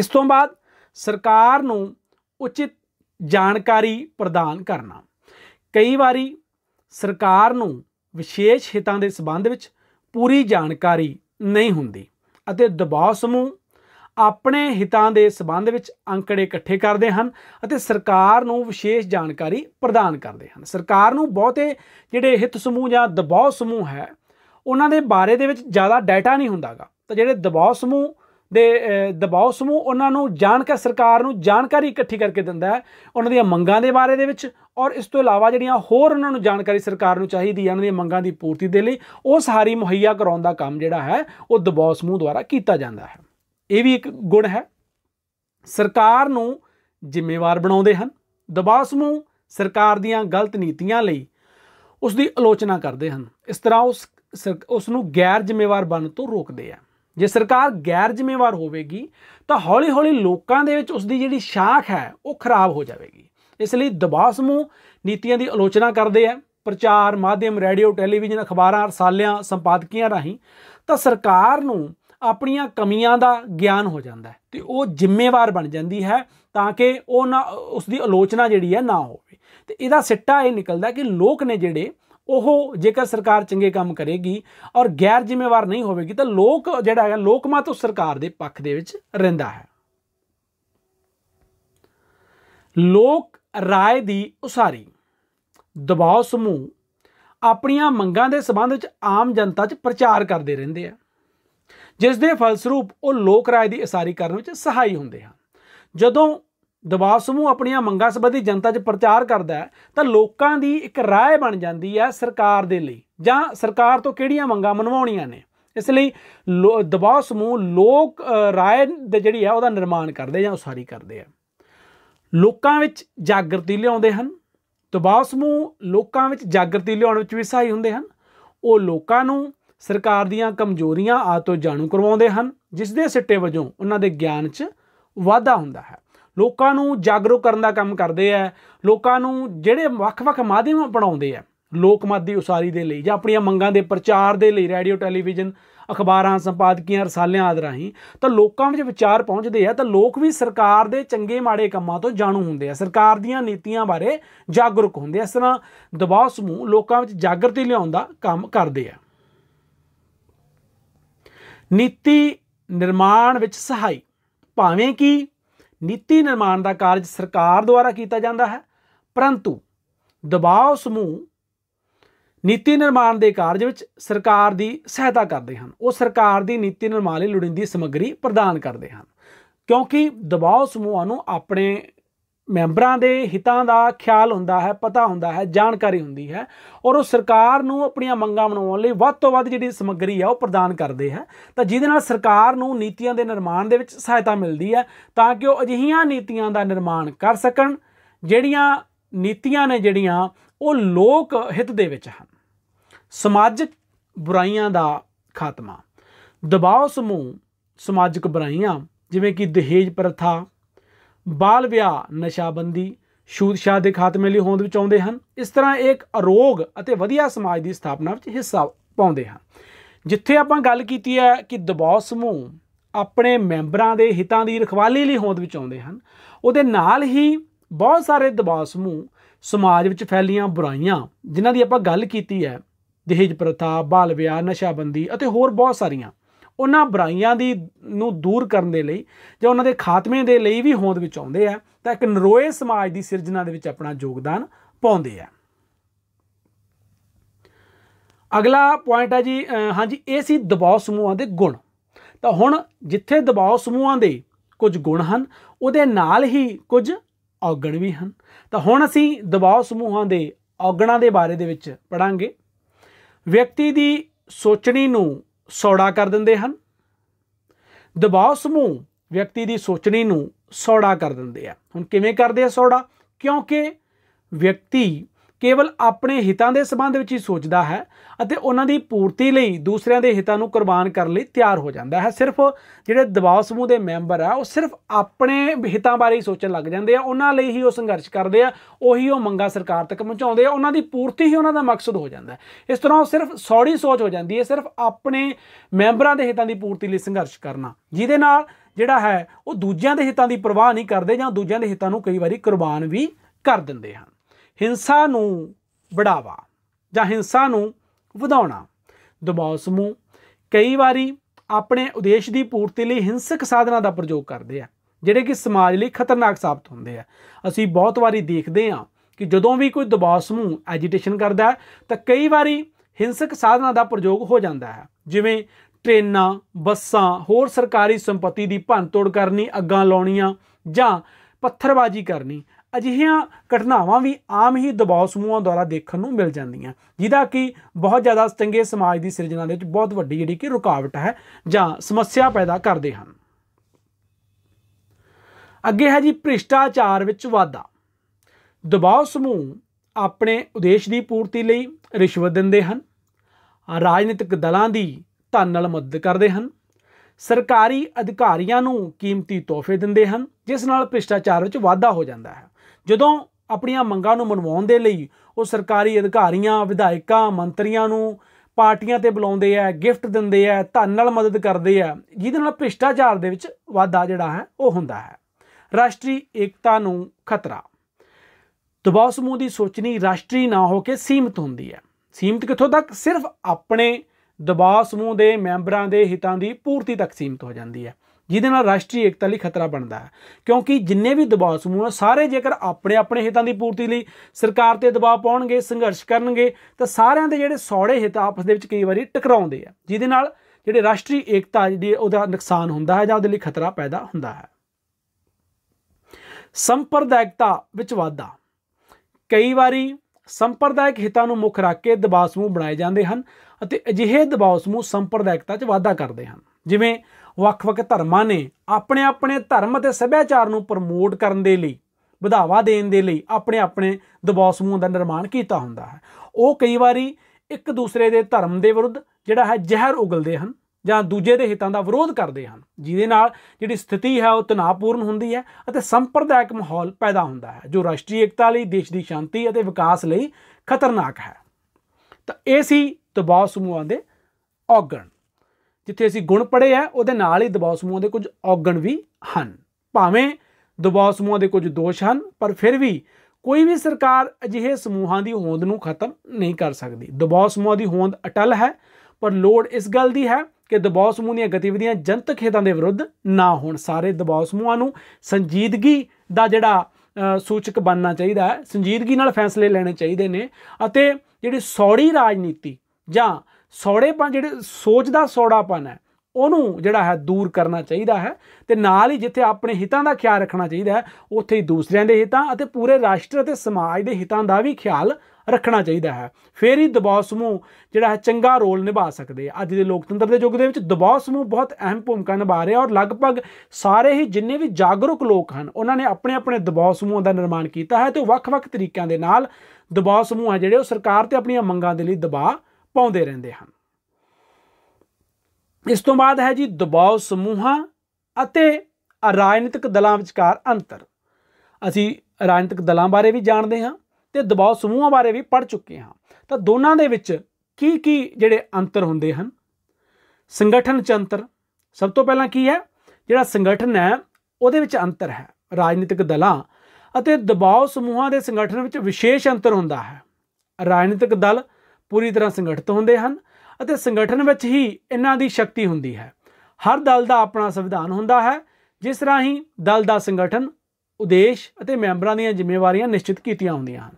ਇਸ ਤੋਂ ਬਾਅਦ ਸਰਕਾਰ ਨੂੰ ਉਚਿਤ ਜਾਣਕਾਰੀ ਪ੍ਰਦਾਨ ਕਰਨਾ ਕਈ ਵਾਰੀ ਸਰਕਾਰ ਨੂੰ ਵਿਸ਼ੇਸ਼ ਹਿੱਤਾਂ ਦੇ ਸਬੰਧ ਵਿੱਚ ਪੂਰੀ ਜਾਣਕਾਰੀ ਨਹੀਂ ਹੁੰਦੀ ਅਤੇ ਦਬਾਅ ਸਮੂਹ ਆਪਣੇ ਹਿੱਤਾਂ ਦੇ ਸਬੰਧ ਵਿੱਚ ਅੰਕੜੇ ਇਕੱਠੇ ਕਰਦੇ ਹਨ ਅਤੇ ਸਰਕਾਰ ਨੂੰ ਵਿਸ਼ੇਸ਼ ਜਾਣਕਾਰੀ ਪ੍ਰਦਾਨ ਕਰਦੇ ਹਨ ਸਰਕਾਰ ਨੂੰ ਬਹੁਤੇ ਜਿਹੜੇ ਹਿੱਤ ਸਮੂਹ ਜਾਂ ਦਬਾਅ ਸਮੂਹ ਹੈ ਉਹਨਾਂ ਦੇ ਬਾਰੇ ਦੇ ਵਿੱਚ ਜ਼ਿਆਦਾ ਡਾਟਾ ਨਹੀਂ ਹੁੰਦਾਗਾ ਤਾਂ ਜਿਹੜੇ ਦਬਾਅ ਸਮੂਹ ਦੇ ਦਬਾਅ ਸਮੂਹ ਉਹਨਾਂ ਨੂੰ ਜਾਣ ਕੇ ਸਰਕਾਰ ਨੂੰ ਜਾਣਕਾਰੀ ਇਕੱਠੀ ਕਰਕੇ ਦਿੰਦਾ ਹੈ ਉਹਨਾਂ ਦੀਆਂ ਮੰਗਾਂ ਦੇ ਬਾਰੇ ਦੇ ਵਿੱਚ ਔਰ ਇਸ ਤੋਂ ਇਲਾਵਾ ਜਿਹੜੀਆਂ ਹੋਰ ਉਹਨਾਂ ਨੂੰ ਜਾਣਕਾਰੀ ਸਰਕਾਰ ਨੂੰ ਚਾਹੀਦੀ ਹੈ ਉਹਨਾਂ ਦੀਆਂ ਮੰਗਾਂ ਦੀ ਪੂਰਤੀ ਦੇ ਲਈ ਉਹ ਸਾਰੀ ਮੁਹੱਈਆ ਕਰਾਉਣ ਦਾ ਕੰਮ ਜਿਹੜਾ ਹੈ ਉਹ ਦਬਾਅ ਸਮੂਹ ਦੁਆਰਾ ਕੀਤਾ ਜਾਂਦਾ ਹੈ ਇਹ ਵੀ ਇੱਕ ਗੁਣ ਹੈ ਸਰਕਾਰ ਨੂੰ ਜ਼ਿੰਮੇਵਾਰ ਬਣਾਉਂਦੇ ਹਨ ਦਬਾਅ ਸਮੂਹ ਸਰਕਾਰ ਦੀਆਂ ਗਲਤ ਨੀਤੀਆਂ ਲਈ ਉਸ ਦੀ ਆਲੋਚਨਾ ਕਰਦੇ ਹਨ ਇਸ ਤਰ੍ਹਾਂ ਉਸ ਉਸ ਨੂੰ ਗੈਰ ਜ਼ਿੰਮੇਵਾਰ ਬਣਨ ਤੋਂ ਰੋਕਦੇ ਆ ਜੇ ਸਰਕਾਰ ਗੈਰ ਜ਼ਿੰਮੇਵਾਰ ਹੋਵੇਗੀ ਤਾਂ ਹੌਲੀ-ਹੌਲੀ ਲੋਕਾਂ ਦੇ ਵਿੱਚ ਉਸ ਦੀ ਜਿਹੜੀ ਸ਼ਾਖ ਹੈ ਉਹ ਖਰਾਬ ਹੋ ਜਾਵੇਗੀ ਇਸ ਲਈ ਦਬਾਅ ਸਮੂਹ ਨੀਤੀਆਂ ਦੀ ਆਲੋਚਨਾ ਕਰਦੇ ਆ ਪ੍ਰਚਾਰ ਮਾਧਿਅਮ ਰੇਡੀਓ ਟੈਲੀਵਿਜ਼ਨ ਅਖਬਾਰਾਂ ਰਸਾਲਿਆਂ ਸੰਪਾਦਕੀਆਂ ਰਾਹੀਂ ਤਾਂ ਸਰਕਾਰ ਨੂੰ ਆਪਣੀਆਂ ਕਮੀਆਂ ਦਾ ਗਿਆਨ ਹੋ ਜਾਂਦਾ ਹੈ ਤੇ ਉਹ ਜ਼ਿੰਮੇਵਾਰ ਬਣ ਜਾਂਦੀ ਹੈ ਤਾਂ ਕਿ ਉਹ ਨਾ ਉਸ ਦੀ ਆਲੋਚਨਾ ਜਿਹੜੀ ਹੈ ਨਾ ਹੋਵੇ ਤੇ ਇਹਦਾ ਸਿੱਟਾ ਇਹ ਨਿਕਲਦਾ ਕਿ ਲੋਕ ਨੇ ਜਿਹੜੇ ਉਹ ਜੇਕਰ ਸਰਕਾਰ ਚੰਗੇ ਕੰਮ ਕਰੇਗੀ ਔਰ ਗੈਰ ਜ਼ਿੰਮੇਵਾਰ ਨਹੀਂ ਹੋਵੇਗੀ ਤਾਂ ਲੋਕ ਜਿਹੜਾ ਹੈ ਲੋਕਮਤ ਉਸ ਸਰਕਾਰ ਦੇ ਪੱਖ ਦੇ ਵਿੱਚ ਰਹਿੰਦਾ ਹੈ ਲੋਕ ਰਾਏ ਦੀ ਉਸਾਰੀ ਦਬਾਅ ਸਮੂਹ ਆਪਣੀਆਂ ਮੰਗਾਂ ਦੇ ਸਬੰਧ ਵਿੱਚ ਆਮ ਜਨਤਾ 'ਚ ਪ੍ਰਚਾਰ ਕਰਦੇ ਰਹਿੰਦੇ ਆ ਜਿਸ ਦੇ ਫਲਸਰੂਪ ਉਹ ਲੋਕ ਰਾਏ ਦੀ ਅਸਾਰੀ ਕਰਨ ਵਿੱਚ ਸਹਾਈ ਹੁੰਦੇ ਹਨ ਜਦੋਂ ਦਬਾਅ ਸਮੂਹ ਆਪਣੀਆਂ ਮੰਗਾਂ ਸੰਬੰਧੀ ਜਨਤਾ 'ਚ ਪ੍ਰਚਾਰ ਕਰਦਾ ਹੈ ਤਾਂ ਲੋਕਾਂ ਦੀ ਇੱਕ ਰਾਏ ਬਣ ਜਾਂਦੀ ਹੈ ਸਰਕਾਰ ਦੇ ਲਈ ਜਾਂ ਸਰਕਾਰ ਤੋਂ ਕਿਹੜੀਆਂ ਮੰਗਾਂ ਮਨਵਾਉਣੀਆਂ ਨੇ ਇਸ ਲਈ ਦਬਾਅ ਸਮੂਹ ਲੋਕ ਰਾਏ ਦੇ ਜਿਹੜੀ ਹੈ ਉਹਦਾ ਨਿਰਮਾਣ ਕਰਦੇ ਜਾਂ ਉਸਾਰੀ ਕਰਦੇ ਆ ਲੋਕਾਂ ਵਿੱਚ ਜਾਗਰਤੀ ਲਿਆਉਂਦੇ ਹਨ ਦਬਾਅ ਸਮੂਹ ਲੋਕਾਂ ਵਿੱਚ ਜਾਗਰਤੀ ਲਿਆਉਣ ਵਿੱਚ ਵੀ ਸਹਾਈ ਹੁੰਦੇ ਹਨ ਉਹ ਲੋਕਾਂ ਨੂੰ ਸਰਕਾਰ ਦੀਆਂ ਕਮਜ਼ੋਰੀਆਂ ਆ ਤੋਂ ਜਾਣੂ ਕਰਵਾਉਂਦੇ ਹਨ ਜਿਸ ਦੇ ਸਿੱਟੇ ਵਜੋਂ ਉਹਨਾਂ ਦੇ ਗਿਆਨ 'ਚ ਵਾਧਾ ਹੁੰਦਾ ਹੈ ਲੋਕਾਂ ਨੂੰ ਜਾਗਰੂਕ ਕਰਨ ਦਾ ਕੰਮ ਕਰਦੇ ਆ ਲੋਕਾਂ ਨੂੰ ਜਿਹੜੇ ਵੱਖ-ਵੱਖ ਮਾਧਿਅਮ ਅਪਣਾਉਂਦੇ ਆ ਲੋਕਮਾਦੀ ਉਸਾਰੀ ਦੇ ਲਈ ਜਾਂ ਆਪਣੀਆਂ ਮੰਗਾਂ ਦੇ ਪ੍ਰਚਾਰ ਦੇ ਲਈ ਰੇਡੀਓ ਟੈਲੀਵਿਜ਼ਨ ਅਖਬਾਰਾਂ ਸੰਪਾਦਕੀਆਂ ਰਸਾਲਿਆਂ ਆਦਿ ਰਾਹੀਂ ਤਾਂ ਲੋਕਾਂ ਵਿੱਚ ਵਿਚਾਰ ਪਹੁੰਚਦੇ ਆ ਤਾਂ ਲੋਕ ਵੀ ਸਰਕਾਰ ਦੇ ਚੰਗੇ ਮਾੜੇ ਕੰਮਾਂ ਤੋਂ ਜਾਣੂ ਹੁੰਦੇ ਆ ਸਰਕਾਰ ਦੀਆਂ ਨੀਤੀਆਂ ਬਾਰੇ ਜਾਗਰੂਕ ਹੁੰਦੇ ਆ ਇਸ ਤਰ੍ਹਾਂ ਦਬਾਅ ਸਮੂਹ ਲੋਕਾਂ ਵਿੱਚ ਜਾਗਰਤੀ ਲਿਆਉਣ ਦਾ ਕੰਮ ਕਰਦੇ ਆ ਨੀਤੀ ਨਿਰਮਾਣ ਵਿੱਚ ਸਹਾਈ ਭਾਵੇਂ ਕਿ ਨੀਤੀ ਨਿਰਮਾਣ ਦਾ ਕਾਰਜ ਸਰਕਾਰ ਦੁਆਰਾ ਕੀਤਾ ਜਾਂਦਾ ਹੈ ਪਰੰਤੂ ਦਬਾਅ ਸਮੂਹ ਨੀਤੀ ਨਿਰਮਾਣ ਦੇ ਕਾਰਜ ਵਿੱਚ ਸਰਕਾਰ ਦੀ ਸਹਾਇਤਾ ਕਰਦੇ ਹਨ ਉਹ ਸਰਕਾਰ ਦੀ ਨੀਤੀ ਨਿਰਮਾਣ ਲਈ ਲੋੜੀਂਦੀ ਸਮੱਗਰੀ ਪ੍ਰਦਾਨ ਕਰਦੇ ਹਨ ਕਿਉਂਕਿ ਦਬਾਅ ਸਮੂਹਾਂ ਨੂੰ ਆਪਣੇ ਮੈਂਬਰਾਂ ਦੇ ਹਿੱਤਾਂ ਦਾ ਖਿਆਲ ਹੁੰਦਾ ਹੈ ਪਤਾ ਹੁੰਦਾ ਹੈ ਜਾਣਕਾਰੀ ਹੁੰਦੀ ਹੈ ਔਰ ਉਹ ਸਰਕਾਰ ਨੂੰ ਆਪਣੀਆਂ ਮੰਗਾਂ ਬਣਾਉਣ ਲਈ ਵੱਧ ਤੋਂ ਵੱਧ ਜਿਹੜੀ ਸਮੱਗਰੀ ਆ ਉਹ ਪ੍ਰਦਾਨ ਕਰਦੇ ਹੈ ਤਾਂ ਜਿਹਦੇ ਨਾਲ ਸਰਕਾਰ ਨੂੰ ਨੀਤੀਆਂ ਦੇ ਨਿਰਮਾਣ ਦੇ ਵਿੱਚ ਸਹਾਇਤਾ ਮਿਲਦੀ ਹੈ ਤਾਂ ਕਿ ਉਹ ਅਜਿਹੀਆਂ ਨੀਤੀਆਂ ਦਾ ਨਿਰਮਾਣ ਕਰ ਸਕਣ ਜਿਹੜੀਆਂ ਨੀਤੀਆਂ ਨੇ ਜਿਹੜੀਆਂ ਉਹ ਲੋਕ ਹਿੱਤ ਦੇ ਵਿੱਚ ਹਨ ਸਮਾਜਿਕ ਬੁਰਾਈਆਂ ਦਾ ਖਾਤਮਾ ਦਬਾਅ ਸਮੂਹ ਸਮਾਜਿਕ ਬੁਰਾਈਆਂ ਜਿਵੇਂ ਕਿ ਦਹੇਜ ਪ੍ਰਥਾ ਬਾਲ ਵਿਆਹ ਨਸ਼ਾਬੰਦੀ ਸ਼ੂਦਸ਼ਾਹ ਦੇ ਖਾਤਮੇ ਲਈ ਹੋਂਦ ਵਿੱਚ ਆਉਂਦੇ ਹਨ ਇਸ ਤਰ੍ਹਾਂ ਇੱਕ ਅਰੋਗ ਅਤੇ ਵਧੀਆ ਸਮਾਜ ਦੀ ਸਥਾਪਨਾ ਵਿੱਚ ਹਿੱਸਾ ਪਾਉਂਦੇ ਹਨ ਜਿੱਥੇ ਆਪਾਂ ਗੱਲ ਕੀਤੀ ਹੈ ਕਿ ਦਬਾਅ ਸਮੂਹ ਆਪਣੇ ਮੈਂਬਰਾਂ ਦੇ ਹਿੱਤਾਂ ਦੀ ਰਖਵਾਲੀ ਲਈ ਹੋਂਦ ਵਿੱਚ ਆਉਂਦੇ ਹਨ ਉਹਦੇ ਨਾਲ ਹੀ ਬਹੁਤ ਸਾਰੇ ਦਬਾਅ ਸਮੂਹ ਸਮਾਜ ਵਿੱਚ ਫੈਲੀਆਂ ਬੁਰਾਈਆਂ ਜਿਨ੍ਹਾਂ ਦੀ ਆਪਾਂ ਗੱਲ ਕੀਤੀ ਹੈ ਦਹੇਜ ਪ੍ਰਥਾ ਬਾਲ ਵਿਆਹ ਨਸ਼ਾਬੰਦੀ ਅਤੇ ਹੋਰ ਬਹੁਤ ਸਾਰੀਆਂ ਉਹਨਾਂ ਬੁਰਾਈਆਂ ਦੀ ਨੂੰ ਦੂਰ ਕਰਨ ਦੇ ਲਈ ਜਾਂ ਉਹਨਾਂ ਦੇ ਖਾਤਮੇ ਦੇ ਲਈ ਵੀ ਹੋਂਦ ਵਿੱਚ ਆਉਂਦੇ ਆ ਤਾਂ ਇੱਕ ਨਰੋਏ ਸਮਾਜ ਦੀ ਸਿਰਜਣਾ ਦੇ ਵਿੱਚ ਆਪਣਾ ਯੋਗਦਾਨ ਪਾਉਂਦੇ ਆ ਅਗਲਾ ਪੁਆਇੰਟ ਹੈ ਜੀ ਹਾਂਜੀ ਇਹ ਸੀ ਦਬਾਅ ਸਮੂਹਾਂ ਦੇ ਗੁਣ ਤਾਂ ਹੁਣ ਜਿੱਥੇ ਦਬਾਅ ਸਮੂਹਾਂ ਦੇ ਕੁਝ ਗੁਣ ਹਨ ਉਹਦੇ ਨਾਲ ਹੀ ਕੁਝ ਔਗਣ ਵੀ ਹਨ ਤਾਂ ਹੁਣ ਅਸੀਂ ਦਬਾਅ ਸਮੂਹਾਂ ਦੇ ਔਗਣਾਂ ਦੇ ਬਾਰੇ ਦੇ ਵਿੱਚ ਪੜਾਂਗੇ ਵਿਅਕਤੀ ਦੀ ਸੋਚਣੀ ਨੂੰ ਸੌੜਾ ਕਰ ਦਿੰਦੇ ਹਨ ਦਬਾਅ ਸਮੂਹ ਵਿਅਕਤੀ ਦੀ ਸੋਚਣੀ ਨੂੰ ਸੌੜਾ ਕਰ ਦਿੰਦੇ ਆ ਹੁਣ ਕਿਵੇਂ ਕਰਦੇ ਆ ਸੌੜਾ ਕਿਉਂਕਿ ਵਿਅਕਤੀ ਕੇਵਲ ਆਪਣੇ ਹਿੱਤਾਂ ਦੇ ਸਬੰਧ ਵਿੱਚ ਹੀ ਸੋਚਦਾ ਹੈ ਅਤੇ ਉਹਨਾਂ ਦੀ ਪੂਰਤੀ ਲਈ ਦੂਸਰਿਆਂ ਦੇ ਹਿੱਤਾਂ ਨੂੰ ਕੁਰਬਾਨ ਕਰਨ ਲਈ ਤਿਆਰ ਹੋ ਜਾਂਦਾ ਹੈ ਸਿਰਫ ਜਿਹੜੇ ਦਬਾਅ ਸਮੂਹ ਦੇ ਮੈਂਬਰ ਆ ਉਹ ਸਿਰਫ ਆਪਣੇ ਹਿੱਤਾਂ ਬਾਰੇ ਹੀ ਸੋਚਣ ਲੱਗ ਜਾਂਦੇ ਆ ਉਹਨਾਂ ਲਈ ਹੀ ਉਹ ਸੰਘਰਸ਼ ਕਰਦੇ ਆ ਉਹੀ ਉਹ ਮੰਗਾ ਸਰਕਾਰ ਤੱਕ ਪਹੁੰਚਾਉਂਦੇ ਆ ਉਹਨਾਂ ਦੀ ਪੂਰਤੀ ਹੀ ਉਹਨਾਂ ਦਾ ਮਕਸਦ ਹੋ ਜਾਂਦਾ ਹੈ ਇਸ ਤਰ੍ਹਾਂ ਉਹ ਸਿਰਫ ਸੌੜੀ ਸੋਚ ਹੋ ਜਾਂਦੀ ਹੈ ਸਿਰਫ ਆਪਣੇ ਮੈਂਬਰਾਂ ਦੇ ਹਿੱਤਾਂ ਦੀ ਪੂਰਤੀ ਲਈ ਸੰਘਰਸ਼ ਕਰਨਾ ਜਿਹਦੇ ਨਾਲ ਜਿਹੜਾ ਹੈ ਉਹ ਦੂਜਿਆਂ ਦੇ ਹਿੱਤਾਂ ਦੀ ਪਰਵਾਹ ਨਹੀਂ ਕਰਦੇ ਜਾਂ ਦੂਜਿਆਂ ਦੇ ਹਿੱਤਾਂ ਨੂੰ ਕਈ ਵਾਰੀ ਕੁਰਬਾਨ ਵੀ ਕਰ ਦਿੰਦੇ ਹਨ ਹਿੰਸਾ ਨੂੰ ਵਡਾਵਾ ਜਾਂ ਹਿੰਸਾ ਨੂੰ ਵਧਾਉਣਾ ਦਬਾਅ ਸਮੂਹ ਕਈ ਵਾਰੀ ਆਪਣੇ ਉਦੇਸ਼ ਦੀ ਪੂਰਤੀ ਲਈ ਹਿੰਸਕ ਸਾਧਨਾਂ ਦਾ ਪ੍ਰਯੋਗ ਕਰਦੇ ਆ ਜਿਹੜੇ ਕਿ ਸਮਾਜ ਲਈ ਖਤਰਨਾਕ ਸਾਬਤ ਹੁੰਦੇ ਆ ਅਸੀਂ ਬਹੁਤ ਵਾਰੀ ਦੇਖਦੇ ਆ ਕਿ ਜਦੋਂ ਵੀ ਕੋਈ ਦਬਾਅ ਸਮੂਹ ਐਜੀਟੇਸ਼ਨ ਕਰਦਾ ਤਾਂ ਕਈ ਵਾਰੀ ਹਿੰਸਕ ਸਾਧਨਾਂ ਦਾ ਪ੍ਰਯੋਗ ਹੋ ਜਾਂਦਾ ਹੈ ਜਿਵੇਂ ਟ੍ਰੇਨਾਂ ਬੱਸਾਂ ਹੋਰ ਸਰਕਾਰੀ ਸੰਪਤੀ ਦੀ ਭੰਨਤੋੜ ਕਰਨੀ ਅੱਗਾਂ ਲਾਉਣੀਆਂ ਜਾਂ ਪੱਥਰਬਾਜ਼ੀ ਕਰਨੀ ਅਜਿਹੀਆਂ ਘਟਨਾਵਾਂ ਵੀ ਆਮ ਹੀ ਦਬਾਅ ਸਮੂਹਾਂ ਦੁਆਰਾ ਦੇਖਣ ਨੂੰ ਮਿਲ ਜਾਂਦੀਆਂ ਜਿਹਦਾ ਕਿ ਬਹੁਤ ਜ਼ਿਆਦਾ ਚੰਗੇ ਸਮਾਜ ਦੀ ਸਿਰਜਣਾ ਦੇ ਵਿੱਚ ਬਹੁਤ ਵੱਡੀ ਜਿਹੜੀ ਕਿ ਰੁਕਾਵਟ ਹੈ ਜਾਂ ਸਮੱਸਿਆ ਪੈਦਾ ਕਰਦੇ ਹਨ ਅੱਗੇ ਹੈ ਜੀ ਭ੍ਰਿਸ਼ਟਾਚਾਰ ਵਿੱਚ ਵਾਧਾ ਦਬਾਅ ਸਮੂਹ ਆਪਣੇ ਉਦੇਸ਼ ਦੀ ਪੂਰਤੀ ਲਈ ਰਿਸ਼ਵਤ ਦਿੰਦੇ ਹਨ ਰਾਜਨੀਤਿਕ ਦਲਾਂ ਦੀ ਧਨ ਨਾਲ ਮਦਦ ਕਰਦੇ ਹਨ ਸਰਕਾਰੀ ਅਧਿਕਾਰੀਆਂ ਨੂੰ ਕੀਮਤੀ ਤੋਹਫੇ ਦਿੰਦੇ ਹਨ ਜਿਸ ਨਾਲ ਭ੍ਰਿਸ਼ਟਾਚਾਰ ਵਿੱਚ ਵਾਧਾ ਹੋ ਜਾਂਦਾ ਹੈ ਜਦੋਂ ਆਪਣੀਆਂ ਮੰਗਾਂ ਨੂੰ ਮਨਵਾਉਣ ਦੇ ਲਈ ਉਹ ਸਰਕਾਰੀ ਅਧਿਕਾਰੀਆਂ ਵਿਧਾਇਕਾਂ ਮੰਤਰੀਆਂ ਨੂੰ ਪਾਰਟੀਆਂ ਤੇ ਬੁਲਾਉਂਦੇ ਆ ਗਿਫਟ ਦਿੰਦੇ ਆ ਧਨ ਨਾਲ ਮਦਦ ਕਰਦੇ ਆ ਜਿਹਦੇ ਨਾਲ ਭ੍ਰਿਸ਼ਟਾਚਾਰ ਦੇ ਵਿੱਚ ਵਾਧਾ ਜਿਹੜਾ ਹੈ ਉਹ ਹੁੰਦਾ ਹੈ ਰਾਸ਼ਟਰੀ ਏਕਤਾ ਨੂੰ ਖਤਰਾ ਦਬਾਅ ਸਮੂਹ ਦੀ ਸੋਚਣੀ ਰਾਸ਼ਟਰੀ ਨਾ ਹੋ ਕੇ ਸੀਮਤ ਹੁੰਦੀ ਹੈ ਸੀਮਤ ਕਿੱਥੋਂ ਤੱਕ ਸਿਰਫ ਆਪਣੇ ਦਬਾਅ ਸਮੂਹ ਦੇ ਮੈਂਬਰਾਂ ਦੇ ਹਿੱਤਾਂ ਦੀ ਪੂਰਤੀ ਤੱਕ ਸੀਮਤ ਹੋ ਜਾਂਦੀ ਹੈ ਜਿਹਦੇ ਨਾਲ ਰਾਸ਼ਟਰੀ ਏਕਤਾ ਲਈ ਖਤਰਾ ਬਣਦਾ ਹੈ ਕਿਉਂਕਿ ਜਿੰਨੇ ਵੀ ਦਬਾਅ ਸਮੂਹ ਸਾਰੇ ਜੇਕਰ ਆਪਣੇ ਆਪਣੇ ਹਿੱਤਾਂ ਦੀ ਪੂਰਤੀ ਲਈ ਸਰਕਾਰ ਤੇ ਦਬਾਅ ਪਾਉਣਗੇ ਸੰਘਰਸ਼ ਕਰਨਗੇ ਤਾਂ ਸਾਰਿਆਂ ਦੇ ਜਿਹੜੇ ਸੌੜੇ ਹਿੱਤ ਆਪਸ ਦੇ ਵਿੱਚ ਕਈ ਵਾਰੀ ਟਕਰਾਉਂਦੇ ਆ ਜਿਹਦੇ ਨਾਲ ਜਿਹੜੇ ਰਾਸ਼ਟਰੀ ਏਕਤਾ ਜਿਹੜੀ ਉਹਦਾ ਨੁਕਸਾਨ ਹੁੰਦਾ ਹੈ ਜਾਂ ਉਹਦੇ ਲਈ ਖਤਰਾ ਪੈਦਾ ਹੁੰਦਾ ਹੈ ਸੰਪਰਦਾਇਕਤਾ ਵਿੱਚ ਵਾਧਾ ਕਈ ਵਾਰੀ ਸੰਪਰਦਾਇਕ ਹਿੱਤਾਂ ਨੂੰ ਮੁੱਖ ਰੱਖ ਕੇ ਦਬਾਅ ਸਮੂਹ ਬਣਾਏ ਜਾਂਦੇ ਹਨ ਅਤੇ ਅਜਿਹੇ ਦਬਾਅ ਸਮੂਹ ਸੰਪਰਦਾਇਕਤਾ 'ਚ ਵਾਧਾ ਕਰਦੇ ਹਨ ਜਿਵੇਂ ਵੱਖ-ਵੱਖ ਧਰਮਾਂ ਨੇ ਆਪਣੇ ਆਪਣੇ ਧਰਮ ਅਤੇ ਸੱਭਿਆਚਾਰ ਨੂੰ ਪ੍ਰਮੋਟ ਕਰਨ ਦੇ ਲਈ ਵਧਾਵਾ ਦੇਣ ਦੇ ਲਈ ਆਪਣੇ ਆਪਣੇ ਦਬਾਅ ਸਮੂਹ ਦਾ ਨਿਰਮਾਣ ਕੀਤਾ ਹੁੰਦਾ ਹੈ ਉਹ ਕਈ ਵਾਰੀ ਇੱਕ ਦੂਸਰੇ ਦੇ ਧਰਮ ਦੇ ਵਿਰੁੱਧ ਜਿਹੜਾ ਹੈ ਜ਼ਹਿਰ ਉਗਲਦੇ ਹਨ ਜਾਂ ਦੂਜੇ ਦੇ ਹਿੱਤਾਂ ਦਾ ਵਿਰੋਧ ਕਰਦੇ ਹਨ ਜਿਹਦੇ ਨਾਲ ਜਿਹੜੀ ਸਥਿਤੀ ਹੈ ਉਹ ਤਣਾਅਪੂਰਨ ਹੁੰਦੀ ਹੈ ਅਤੇ ਸੰਪਰਦਾਇਕ ਮਾਹੌਲ ਪੈਦਾ ਹੁੰਦਾ ਹੈ ਜੋ ਰਾਸ਼ਟਰੀ ਏਕਤਾ ਲਈ ਦੇਸ਼ ਦੀ ਸ਼ਾਂਤੀ ਅਤੇ ਵਿਕਾਸ ਲਈ ਖਤਰਨਾਕ ਹੈ ਤਾਂ ਇਹ ਸੀ ਦਬਾਅ ਸਮੂਹਾਂ ਦੇ ਔਗਣ ਜਿੱਥੇ ਅਸੀਂ ਗੁਣ ਪੜੇ ਆ ਉਹਦੇ ਨਾਲ ਹੀ ਦਬਾਅ ਸਮੂਹਾਂ ਦੇ ਕੁਝ ਔਗਣ ਵੀ ਹਨ ਭਾਵੇਂ ਦਬਾਅ ਸਮੂਹਾਂ ਦੇ ਕੁਝ ਦੋਸ਼ ਹਨ ਪਰ ਫਿਰ ਵੀ ਕੋਈ ਵੀ ਸਰਕਾਰ ਅਜਿਹੇ ਸਮੂਹਾਂ ਦੀ ਹੋਂਦ ਨੂੰ ਖਤਮ ਨਹੀਂ ਕਰ ਸਕਦੀ ਦਬਾਅ ਸਮੂਹਾਂ ਦੀ ਹੋਂਦ ਅਟਲ ਹੈ ਪਰ ਲੋੜ ਇਸ ਗੱਲ ਦੀ ਹੈ ਕਿ ਦਬਾਅ ਸਮੂਹ ਦੀਆਂ ਗਤੀਵਿਧੀਆਂ ਜਨਤਕ ਹਿੱਤਾਂ ਦੇ ਵਿਰੁੱਧ ਨਾ ਹੋਣ ਸਾਰੇ ਦਬਾਅ ਸਮੂਹਾਂ ਨੂੰ ਸੰਜੀਦਗੀ ਦਾ ਜਿਹੜਾ ਸੂਚਕ ਬਣਨਾ ਚਾਹੀਦਾ ਹੈ ਸੰਜੀਦਗੀ ਨਾਲ ਫੈਸਲੇ ਲੈਣੇ ਚਾਹੀਦੇ ਨੇ ਅਤੇ ਜਿਹੜੀ ਸੌੜੀ ਰਾਜਨੀਤੀ ਜਾਂ ਸੌੜੇਪਨ ਜਿਹੜੇ ਸੋਚ ਦਾ ਸੌੜਾਪਨ ਹੈ ਉਹਨੂੰ ਜਿਹੜਾ ਹੈ ਦੂਰ ਕਰਨਾ ਚਾਹੀਦਾ ਹੈ ਤੇ ਨਾਲ ਹੀ ਜਿੱਥੇ ਆਪਣੇ ਹਿੱਤਾਂ ਦਾ ਖਿਆਲ ਰੱਖਣਾ ਚਾਹੀਦਾ ਹੈ ਉੱਥੇ ਹੀ ਦੂਸਰਿਆਂ ਦੇ ਹਿੱਤਾਂ ਅਤੇ ਪੂਰੇ ਰਾਸ਼ਟਰ ਅਤੇ ਸਮਾਜ ਦੇ ਹਿੱਤਾਂ ਦਾ ਵੀ ਖਿਆਲ ਰੱਖਣਾ ਚਾਹੀਦਾ ਹੈ ਫੇਰ ਹੀ ਦਬਾਅ ਸਮੂਹ ਜਿਹੜਾ ਹੈ ਚੰਗਾ ਰੋਲ ਨਿਭਾ ਸਕਦੇ ਅੱਜ ਦੇ ਲੋਕਤੰਤਰ ਦੇ ਯੁੱਗ ਦੇ ਵਿੱਚ ਦਬਾਅ ਸਮੂਹ ਬਹੁਤ ਅਹਿਮ ਭੂਮਿਕਾ ਨਿਭਾ ਰਿਹਾ ਔਰ ਲਗਭਗ ਸਾਰੇ ਹੀ ਜਿੰਨੇ ਵੀ ਜਾਗਰੂਕ ਲੋਕ ਹਨ ਉਹਨਾਂ ਨੇ ਆਪਣੇ ਆਪਣੇ ਦਬਾਅ ਸਮੂਹਾਂ ਦਾ ਨਿਰਮਾਣ ਕੀਤਾ ਹੈ ਤੇ ਵੱਖ-ਵੱਖ ਤਰੀਕਿਆਂ ਦੇ ਨਾਲ ਦਬਾਅ ਸਮੂਹ ਹੈ ਜਿਹੜੇ ਉਹ ਸਰਕਾਰ ਤੇ ਆਪਣੀਆਂ ਮੰਗਾਂ ਦੇ ਲਈ ਦਬਾਅ ਪਾਉਂਦੇ ਰਹਿੰਦੇ ਹਨ ਇਸ ਤੋਂ ਬਾਅਦ ਹੈ ਜੀ ਦਬਾਅ ਸਮੂਹਾਂ ਅਤੇ ਰਾਜਨੀਤਿਕ ਦਲਾਂ ਵਿਚਕਾਰ ਅੰਤਰ ਅਸੀਂ ਰਾਜਨੀਤਿਕ ਦਲਾਂ ਬਾਰੇ ਵੀ ਜਾਣਦੇ ਹਾਂ ਤੇ ਦਬਾਅ ਸਮੂਹਾਂ ਬਾਰੇ ਵੀ ਪੜ ਚੁੱਕੇ ਹਾਂ ਤਾਂ ਦੋਨਾਂ ਦੇ ਵਿੱਚ ਕੀ ਕੀ ਜਿਹੜੇ ਅੰਤਰ ਹੁੰਦੇ ਹਨ ਸੰਗਠਨ ਚੰਤਰ ਸਭ ਤੋਂ ਪਹਿਲਾਂ ਕੀ ਹੈ ਜਿਹੜਾ ਸੰਗਠਨ ਹੈ ਉਹਦੇ ਵਿੱਚ ਅੰਤਰ ਹੈ ਰਾਜਨੀਤਿਕ ਦਲਾਂ ਅਤੇ ਦਬਾਅ ਸਮੂਹਾਂ ਦੇ ਸੰਗਠਨ ਵਿੱਚ ਵਿਸ਼ੇਸ਼ ਅੰਤਰ ਹੁੰਦਾ ਹੈ ਰਾਜਨੀਤਿਕ ਦਲ ਪੂਰੀ ਤਰ੍ਹਾਂ ਸੰਗਠਿਤ ਹੁੰਦੇ ਹਨ ਅਤੇ ਸੰਗਠਨ ਵਿੱਚ ਹੀ ਇਹਨਾਂ ਦੀ ਸ਼ਕਤੀ ਹੁੰਦੀ ਹੈ ਹਰ ਦਲ ਦਾ ਆਪਣਾ ਸੰਵਿਧਾਨ ਹੁੰਦਾ ਹੈ ਜਿਸ ਰਾਹੀਂ ਦਲ ਦਾ ਸੰਗਠਨ ਉਦੇਸ਼ ਅਤੇ ਮੈਂਬਰਾਂ ਦੀਆਂ ਜ਼ਿੰਮੇਵਾਰੀਆਂ ਨਿਸ਼ਚਿਤ ਕੀਤੀਆਂ ਹੁੰਦੀਆਂ ਹਨ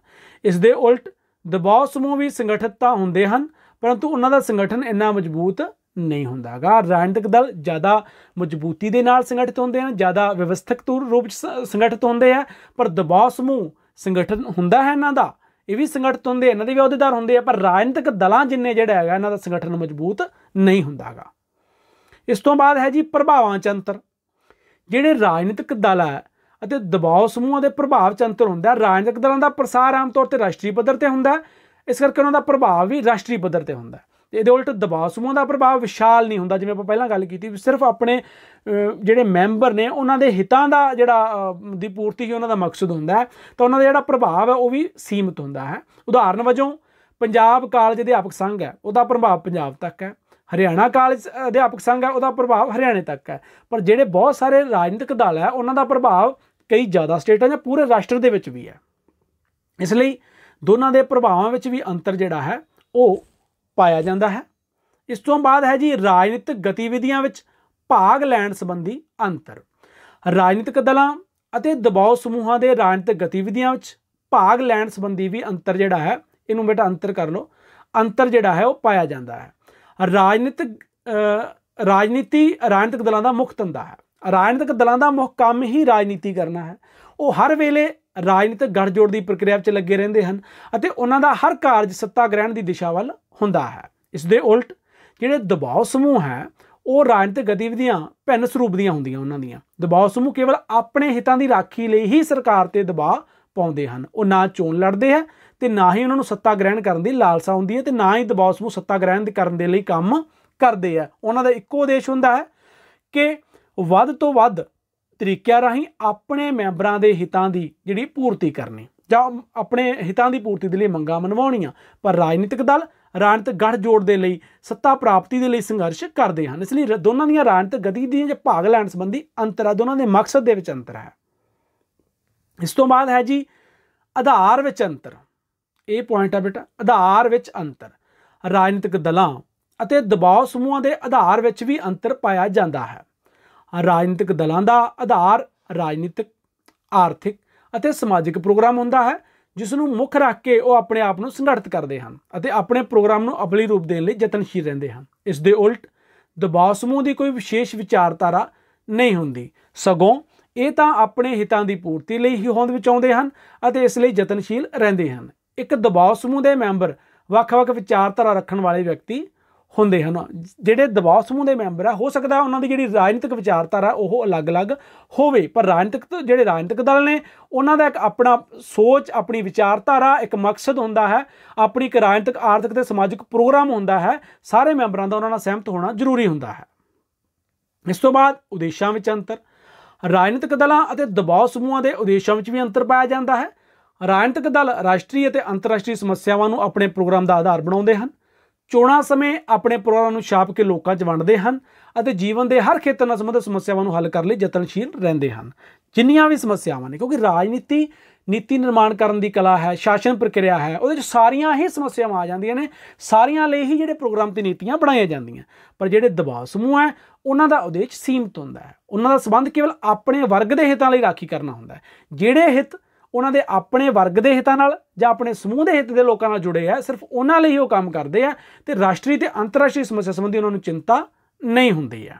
ਇਸ ਦੇ ਉਲਟ ਦਬਾਅ ਸਮੂਹ ਵੀ ਸੰਗਠਿਤਤਾ ਹੁੰਦੇ ਹਨ ਪਰੰਤੂ ਉਹਨਾਂ ਦਾ ਸੰਗਠਨ ਇੰਨਾ ਮਜ਼ਬੂਤ ਨਹੀਂ ਹੁੰਦਾਗਾ ਰਾਜਨੀਤਿਕ ਦਲ ਜ਼ਿਆਦਾ ਮਜ਼ਬੂਤੀ ਦੇ ਨਾਲ ਸੰਗਠਿਤ ਹੁੰਦੇ ਹਨ ਜ਼ਿਆਦਾ ਵਿਵਸਥਕ ਤੌਰ ਰੂਪ ਸੰਗਠਿਤ ਹੁੰਦੇ ਆ ਪਰ ਦਬਾਅ ਸਮੂਹ ਸੰਗਠਨ ਹੁੰਦਾ ਹੈ ਇਹਨਾਂ ਦਾ ਇਹ ਵੀ ਸੰਗਠਿਤ ਹੁੰਦੇ ਇਹਨਾਂ ਦੇ ਵੀ ਅਹੁਦੇਦਾਰ ਹੁੰਦੇ ਆ ਪਰ ਰਾਜਨੀਤਿਕ ਦਲਾਂ ਜਿੰਨੇ ਜਿਹੜਾ ਹੈਗਾ ਇਹਨਾਂ ਦਾ ਸੰਗਠਨ ਮਜ਼ਬੂਤ ਨਹੀਂ ਹੁੰਦਾਗਾ ਇਸ ਤੋਂ ਬਾਅਦ ਹੈ ਜੀ ਪ੍ਰਭਾਵਾਂ ਚੰਤਰ ਜਿਹੜੇ ਰਾਜਨੀਤਿਕ ਦਲ ਆ ਅਤੇ ਦਬਾਅ ਸਮੂਹਾਂ ਦੇ ਪ੍ਰਭਾਵ ਚੰਤਰ ਹੁੰਦਾ ਰਾਜਨੀਤਿਕ ਦਲਾਂ ਦਾ ਪ੍ਰਸਾਰ ਆਮ ਤੌਰ ਤੇ ਰਾਸ਼ਟਰੀ ਪੱਧਰ ਤੇ ਹੁੰਦਾ ਇਸ ਕਰਕੇ ਉਹਨਾਂ ਦਾ ਪ੍ਰਭਾਵ ਵੀ ਰਾਸ਼ਟਰੀ ਪੱਧਰ ਤੇ ਹੁੰਦਾ ਤੇ ਇਹਦੇ ਉਲਟ ਦਬਾਅ ਸਮੂਹ ਦਾ ਪ੍ਰਭਾਵ ਵਿਸ਼ਾਲ ਨਹੀਂ ਹੁੰਦਾ ਜਿਵੇਂ ਆਪਾਂ ਪਹਿਲਾਂ ਗੱਲ ਕੀਤੀ ਸਿਰਫ ਆਪਣੇ ਜਿਹੜੇ ਮੈਂਬਰ ਨੇ ਉਹਨਾਂ ਦੇ ਹਿੱਤਾਂ ਦਾ ਜਿਹੜਾ ਦੀ ਪੂਰਤੀ ਹੀ ਉਹਨਾਂ ਦਾ ਮਕਸਦ ਹੁੰਦਾ ਹੈ ਤਾਂ ਉਹਨਾਂ ਦਾ ਜਿਹੜਾ ਪ੍ਰਭਾਵ ਹੈ ਉਹ ਵੀ ਸੀਮਿਤ ਹੁੰਦਾ ਹੈ ਉਦਾਹਰਨ ਵਜੋਂ ਪੰਜਾਬ ਕਾਲਜ ਅਧਿਆਪਕ ਸੰਘ ਹੈ ਉਹਦਾ ਪ੍ਰਭਾਵ ਪੰਜਾਬ ਤੱਕ ਹੈ ਹਰਿਆਣਾ ਕਾਲਜ ਅਧਿਆਪਕ ਸੰਘ ਹੈ ਉਹਦਾ ਪ੍ਰਭਾਵ ਹਰਿਆਣੇ ਤੱਕ ਹੈ ਪਰ ਜਿਹੜੇ ਬਹੁਤ ਸਾਰੇ ਰਾਜਨੀਤਿਕ ਦਲ ਹੈ ਉਹਨਾਂ ਦਾ ਪ੍ਰਭਾਵ ਕਈ ਜ਼ਿਆਦਾ ਸਟੇਟਾਂ ਜਾਂ ਪੂਰੇ ਰਾਸ਼ਟਰ ਦੇ ਵਿੱਚ ਵੀ ਹੈ ਇਸ ਲਈ ਦੋਨਾਂ ਦੇ ਪ੍ਰਭਾਵਾਂ ਵਿੱਚ ਵੀ ਅੰਤਰ ਜਿਹੜਾ ਹੈ ਉਹ ਪਾਇਆ ਜਾਂਦਾ ਹੈ ਇਸ ਤੋਂ ਬਾਅਦ ਹੈ ਜੀ ਰਾਜਨੀਤਿਕ ਗਤੀਵਿਧੀਆਂ ਵਿੱਚ ਭਾਗ ਲੈਣ ਸੰਬੰਧੀ ਅੰਤਰ ਰਾਜਨੀਤਿਕ ਦਲਾਂ ਅਤੇ ਦਬਾਅ ਸਮੂਹਾਂ ਦੇ ਰਾਜਨੀਤਿਕ ਗਤੀਵਿਧੀਆਂ ਵਿੱਚ ਭਾਗ ਲੈਣ ਸੰਬੰਧੀ ਵੀ ਅੰਤਰ ਜਿਹੜਾ ਹੈ ਇਹਨੂੰ ਬੇਟਾ ਅੰਤਰ ਕਰ ਲਓ ਅੰਤਰ ਜਿਹੜਾ ਹੈ ਉਹ ਪਾਇਆ ਜਾਂਦਾ ਹੈ ਰਾਜਨੀਤਿਕ ਰਾਜਨੀਤੀ ਰਾਜਨੀਤਿਕ ਦਲਾਂ ਦਾ ਮੁੱਖ ਤੰਦਾ ਹੈ ਰਾਜਨੀਤਿਕ ਦਲਾਂ ਦਾ ਮੁੱਖ ਕੰਮ ਹੀ ਰਾਜਨੀਤੀ ਕਰਨਾ ਹੈ ਉਹ ਹਰ ਵੇਲੇ ਰਾਜਨੀਤਿਕ ਗੱਠਜੋੜ ਦੀ ਪ੍ਰਕਿਰਿਆ ਵਿੱਚ ਲੱਗੇ ਰਹਿੰਦੇ ਹਨ ਅਤੇ ਉਹਨਾਂ ਦਾ ਹਰ ਕਾਰਜ ਸੱਤਾ ਗ੍ਰਹਿਣ ਦੀ ਦਿਸ਼ਾ ਵੱਲ ਹੁੰਦਾ ਹੈ ਇਸ ਦੇ ਉਲਟ ਜਿਹੜੇ ਦਬਾਅ ਸਮੂਹ ਹੈ ਉਹ ਰਾਜਨੀਤਿਕ ਗਤੀਵਿਧੀਆਂ ਭਿੰਨ ਸਰੂਪ ਦੀਆਂ ਹੁੰਦੀਆਂ ਉਹਨਾਂ ਦੀਆਂ ਦਬਾਅ ਸਮੂਹ ਕੇਵਲ ਆਪਣੇ ਹਿੱਤਾਂ ਦੀ ਰਾਖੀ ਲਈ ਹੀ ਸਰਕਾਰ ਤੇ ਦਬਾਅ ਪਾਉਂਦੇ ਹਨ ਉਹ ਨਾ ਚੋਣ ਲੜਦੇ ਹੈ ਤੇ ਨਾ ਹੀ ਉਹਨਾਂ ਨੂੰ ਸੱਤਾ ਗ੍ਰਹਿਣ ਕਰਨ ਦੀ ਲਾਲਸਾ ਹੁੰਦੀ ਹੈ ਤੇ ਨਾ ਹੀ ਦਬਾਅ ਸਮੂਹ ਸੱਤਾ ਗ੍ਰਹਿਣ ਕਰਨ ਦੇ ਲਈ ਕੰਮ ਕਰਦੇ ਆ ਉਹਨਾਂ ਦਾ ਇੱਕੋ ਉਦੇਸ਼ ਹੁੰਦਾ ਹੈ ਕਿ ਵੱਧ ਤੋਂ ਵੱਧ ਤਰੀਕਿਆਂ ਰਾਹੀਂ ਆਪਣੇ ਮੈਂਬਰਾਂ ਦੇ ਹਿੱਤਾਂ ਦੀ ਜਿਹੜੀ ਪੂਰਤੀ ਕਰਨੀ ਜਾਂ ਆਪਣੇ ਹਿੱਤਾਂ ਦੀ ਪੂਰਤੀ ਦੇ ਲਈ ਮੰਗਾਂ ਮਨਵਾਉਣੀਆਂ ਪਰ ਰਾਜਨੀਤਿਕ ਦਲ ਰਾਜਨੀਤਿਕ ਜੋੜ ਦੇ ਲਈ ਸੱਤਾ ਪ੍ਰਾਪਤੀ ਦੇ ਲਈ ਸੰਘਰਸ਼ ਕਰਦੇ ਹਨ ਇਸ ਲਈ ਦੋਨਾਂ ਦੀਆਂ ਰਾਜਨੀਤਿਕ ਗਤੀਵਿਧੀਆਂ ਜਾਂ ਭਾਗ ਲੈਣ ਸੰਬੰਧੀ ਅੰਤਰ ਆ ਦੋਨਾਂ ਦੇ ਮਕਸਦ ਦੇ ਵਿੱਚ ਅੰਤਰ ਹੈ ਇਸ ਤੋਂ ਬਾਅਦ ਹੈ ਜੀ ਆਧਾਰ ਵਿੱਚ ਅੰਤਰ ਇਹ ਪੁਆਇੰਟ ਆ ਬੇਟਾ ਆਧਾਰ ਵਿੱਚ ਅੰਤਰ ਰਾਜਨੀਤਿਕ ਦਲਾਂ ਅਤੇ ਦਬਾਅ ਸਮੂਹਾਂ ਦੇ ਆਧਾਰ ਵਿੱਚ ਵੀ ਅੰਤਰ ਪਾਇਆ ਜਾਂਦਾ ਹੈ ਰਾਜਨੀਤਿਕ ਦਲਾਂ ਦਾ ਆਧਾਰ ਰਾਜਨੀਤਿਕ ਆਰਥਿਕ ਅਤੇ ਸਮਾਜਿਕ ਪ੍ਰੋਗਰਾਮ ਹੁੰਦਾ ਹੈ ਜਿਸ ਨੂੰ ਮੁੱਖ ਰੱਖ ਕੇ ਉਹ ਆਪਣੇ ਆਪ ਨੂੰ ਸੰਗਠਿਤ ਕਰਦੇ ਹਨ ਅਤੇ ਆਪਣੇ ਪ੍ਰੋਗਰਾਮ ਨੂੰ ਅਮਲੀ ਰੂਪ ਦੇਣ ਲਈ ਯਤਨਸ਼ੀਲ ਰਹਿੰਦੇ ਹਨ ਇਸ ਦੇ ਉਲਟ ਦਬਾਅ ਸਮੂਹ ਦੀ ਕੋਈ ਵਿਸ਼ੇਸ਼ ਵਿਚਾਰਧਾਰਾ ਨਹੀਂ ਹੁੰਦੀ ਸਗੋਂ ਇਹ ਤਾਂ ਆਪਣੇ ਹਿੱਤਾਂ ਦੀ ਪੂਰਤੀ ਲਈ ਹੀ ਹੋਂਦ ਵਿੱਚ ਆਉਂਦੇ ਹਨ ਅਤੇ ਇਸ ਲਈ ਯਤਨਸ਼ੀਲ ਰਹਿੰਦੇ ਹਨ ਇੱਕ ਦਬਾਅ ਸਮੂਹ ਦੇ ਮੈਂਬਰ ਵੱਖ-ਵੱਖ ਵਿਚਾਰਧਾਰਾ ਰੱਖਣ ਵਾਲੇ ਵਿਅਕਤੀ ਹੁੰਦੇ ਹਨ ਜਿਹੜੇ ਦਬਾਅ ਸਮੂਹ ਦੇ ਮੈਂਬਰ ਆ ਹੋ ਸਕਦਾ ਉਹਨਾਂ ਦੀ ਜਿਹੜੀ ਰਾਜਨੀਤਿਕ ਵਿਚਾਰਧਾਰਾ ਉਹ ਅਲੱਗ-ਅਲੱਗ ਹੋਵੇ ਪਰ ਰਾਜਨੀਤਿਕ ਜਿਹੜੇ ਰਾਜਨੀਤਿਕ ਦਲ ਨੇ ਉਹਨਾਂ ਦਾ ਇੱਕ ਆਪਣਾ ਸੋਚ ਆਪਣੀ ਵਿਚਾਰਧਾਰਾ ਇੱਕ ਮਕਸਦ ਹੁੰਦਾ ਹੈ ਆਪਣੀ ਇੱਕ ਰਾਜਨੀਤਿਕ ਆਰਥਿਕ ਤੇ ਸਮਾਜਿਕ ਪ੍ਰੋਗਰਾਮ ਹੁੰਦਾ ਹੈ ਸਾਰੇ ਮੈਂਬਰਾਂ ਦਾ ਉਹਨਾਂ ਨਾਲ ਸਹਿਮਤ ਹੋਣਾ ਜ਼ਰੂਰੀ ਹੁੰਦਾ ਹੈ ਇਸ ਤੋਂ ਬਾਅਦ ਉਦੇਸ਼ਾਂ ਵਿੱਚ ਅੰਤਰ ਰਾਜਨੀਤਿਕ ਦਲਾਂ ਅਤੇ ਦਬਾਅ ਸਮੂਹਾਂ ਦੇ ਉਦੇਸ਼ਾਂ ਵਿੱਚ ਵੀ ਅੰਤਰ ਪਾਇਆ ਜਾਂਦਾ ਹੈ ਰਾਜਨੀਤਿਕ ਦਲ ਰਾਸ਼ਟਰੀ ਅਤੇ ਅੰਤਰਰਾਸ਼ਟਰੀ ਸਮੱਸਿਆਵਾਂ ਨੂੰ ਆਪਣੇ ਪ੍ਰੋਗਰਾਮ ਦਾ ਆਧਾਰ ਬਣਾਉਂਦੇ ਹਨ ਚੋਣਾਂ ਸਮੇਂ ਆਪਣੇ ਪ੍ਰੋਗਰਾਮ ਨੂੰ ਛਾਪ ਕੇ ਲੋਕਾਂ 'ਚ ਵੰਡਦੇ ਹਨ ਅਤੇ ਜੀਵਨ ਦੇ ਹਰ ਖੇਤਰ ਨਾਲ ਸੰਬੰਧਿਤ ਸਮੱਸਿਆਵਾਂ ਨੂੰ ਹੱਲ ਕਰਨ ਲਈ ਯਤਨਸ਼ੀਲ ਰਹਿੰਦੇ ਹਨ ਜਿੰਨੀਆਂ ਵੀ ਸਮੱਸਿਆਵਾਂ ਨੇ ਕਿਉਂਕਿ ਰਾਜਨੀਤੀ ਨੀਤੀ ਨਿਰਮਾਣ ਕਰਨ ਦੀ ਕਲਾ ਹੈ ਸ਼ਾਸਨ ਪ੍ਰਕਿਰਿਆ ਹੈ ਉਹਦੇ ਵਿੱਚ ਸਾਰੀਆਂ ਹੀ ਸਮੱਸਿਆਵਾਂ ਆ ਜਾਂਦੀਆਂ ਨੇ ਸਾਰੀਆਂ ਲਈ ਹੀ ਜਿਹੜੇ ਪ੍ਰੋਗਰਾਮ ਤੇ ਨੀਤੀਆਂ ਬਣਾਈਆਂ ਜਾਂਦੀਆਂ ਪਰ ਜਿਹੜੇ ਦਬਾਅ ਸਮੂਹ ਹੈ ਉਹਨਾਂ ਦਾ ਉਦੇਸ਼ ਸੀਮਤ ਹੁੰਦਾ ਹੈ ਉਹਨਾਂ ਦਾ ਸਬੰਧ ਕੇਵਲ ਆਪਣੇ ਵਰਗ ਦੇ ਹਿੱਤਾਂ ਲਈ ਰਾਖੀ ਕਰਨਾ ਹੁੰਦਾ ਹੈ ਜਿਹੜੇ ਹਿੱਤ ਉਹਨਾਂ ਦੇ ਆਪਣੇ ਵਰਗ ਦੇ ਹਿੱਤਾਂ ਨਾਲ ਜਾਂ ਆਪਣੇ ਸਮੂਹ ਦੇ ਹਿੱਤ ਦੇ ਲੋਕਾਂ ਨਾਲ ਜੁੜੇ ਆ ਸਿਰਫ ਉਹਨਾਂ ਲਈ ਉਹ ਕੰਮ ਕਰਦੇ ਆ ਤੇ ਰਾਸ਼ਟਰੀ ਤੇ ਅੰਤਰਰਾਸ਼ਟਰੀ ਸਮੱਸਿਆ ਸੰਬੰਧੀ ਉਹਨਾਂ ਨੂੰ ਚਿੰਤਾ ਨਹੀਂ ਹੁੰਦੀ ਆ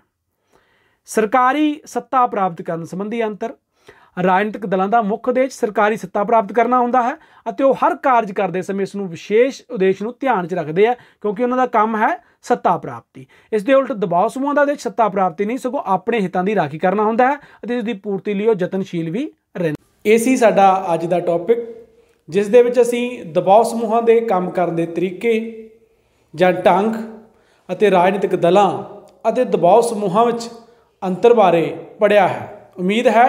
ਸਰਕਾਰੀ ਸੱਤਾ ਪ੍ਰਾਪਤ ਕਰਨ ਸੰਬੰਧੀ ਅੰਤਰ ਰਾਜਨੀਤਿਕ ਦਲਾਂ ਦਾ ਮੁੱਖ ਉਦੇਸ਼ ਸਰਕਾਰੀ ਸੱਤਾ ਪ੍ਰਾਪਤ ਕਰਨਾ ਹੁੰਦਾ ਹੈ ਅਤੇ ਉਹ ਹਰ ਕਾਰਜ ਕਰਦੇ ਸਮੇਂ ਇਸ ਨੂੰ ਵਿਸ਼ੇਸ਼ ਉਦੇਸ਼ ਨੂੰ ਧਿਆਨ 'ਚ ਰੱਖਦੇ ਆ ਕਿਉਂਕਿ ਉਹਨਾਂ ਦਾ ਕੰਮ ਹੈ ਸੱਤਾ ਪ੍ਰਾਪਤੀ ਇਸ ਦੇ ਉਲਟ ਦਬਾਅ ਸਮੂਹਾਂ ਦਾ ਉਦੇਸ਼ ਸੱਤਾ ਪ੍ਰਾਪਤੀ ਨਹੀਂ ਸਗੋਂ ਆਪਣੇ ਹਿੱਤਾਂ ਦੀ ਰਾਖੀ ਕਰਨਾ ਹੁੰਦਾ ਹੈ ਅਤੇ ਇਸ ਦੀ ਪੂਰਤੀ ਲਈ ਉਹ ਯਤਨਸ਼ੀਲ ਵੀ ਇਹ ਸੀ ਸਾਡਾ ਅੱਜ ਦਾ ਟੌਪਿਕ ਜਿਸ ਦੇ ਵਿੱਚ ਅਸੀਂ ਦਬਾਅ ਸਮੂਹਾਂ ਦੇ ਕੰਮ ਕਰਨ ਦੇ ਤਰੀਕੇ ਜਾਂ ਢੰਗ ਅਤੇ ਰਾਜਨੀਤਿਕ ਦਲਾਂ ਅਤੇ ਦਬਾਅ ਸਮੂਹਾਂ ਵਿੱਚ ਅੰਤਰ ਬਾਰੇ ਪੜਿਆ ਹੈ ਉਮੀਦ ਹੈ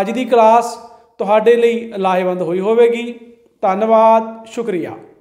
ਅੱਜ ਦੀ ਕਲਾਸ ਤੁਹਾਡੇ ਲਈ ਲਾਹੇਵੰਦ ਹੋਈ ਹੋਵੇਗੀ ਧੰਨਵਾਦ ਸ਼ੁਕਰੀਆ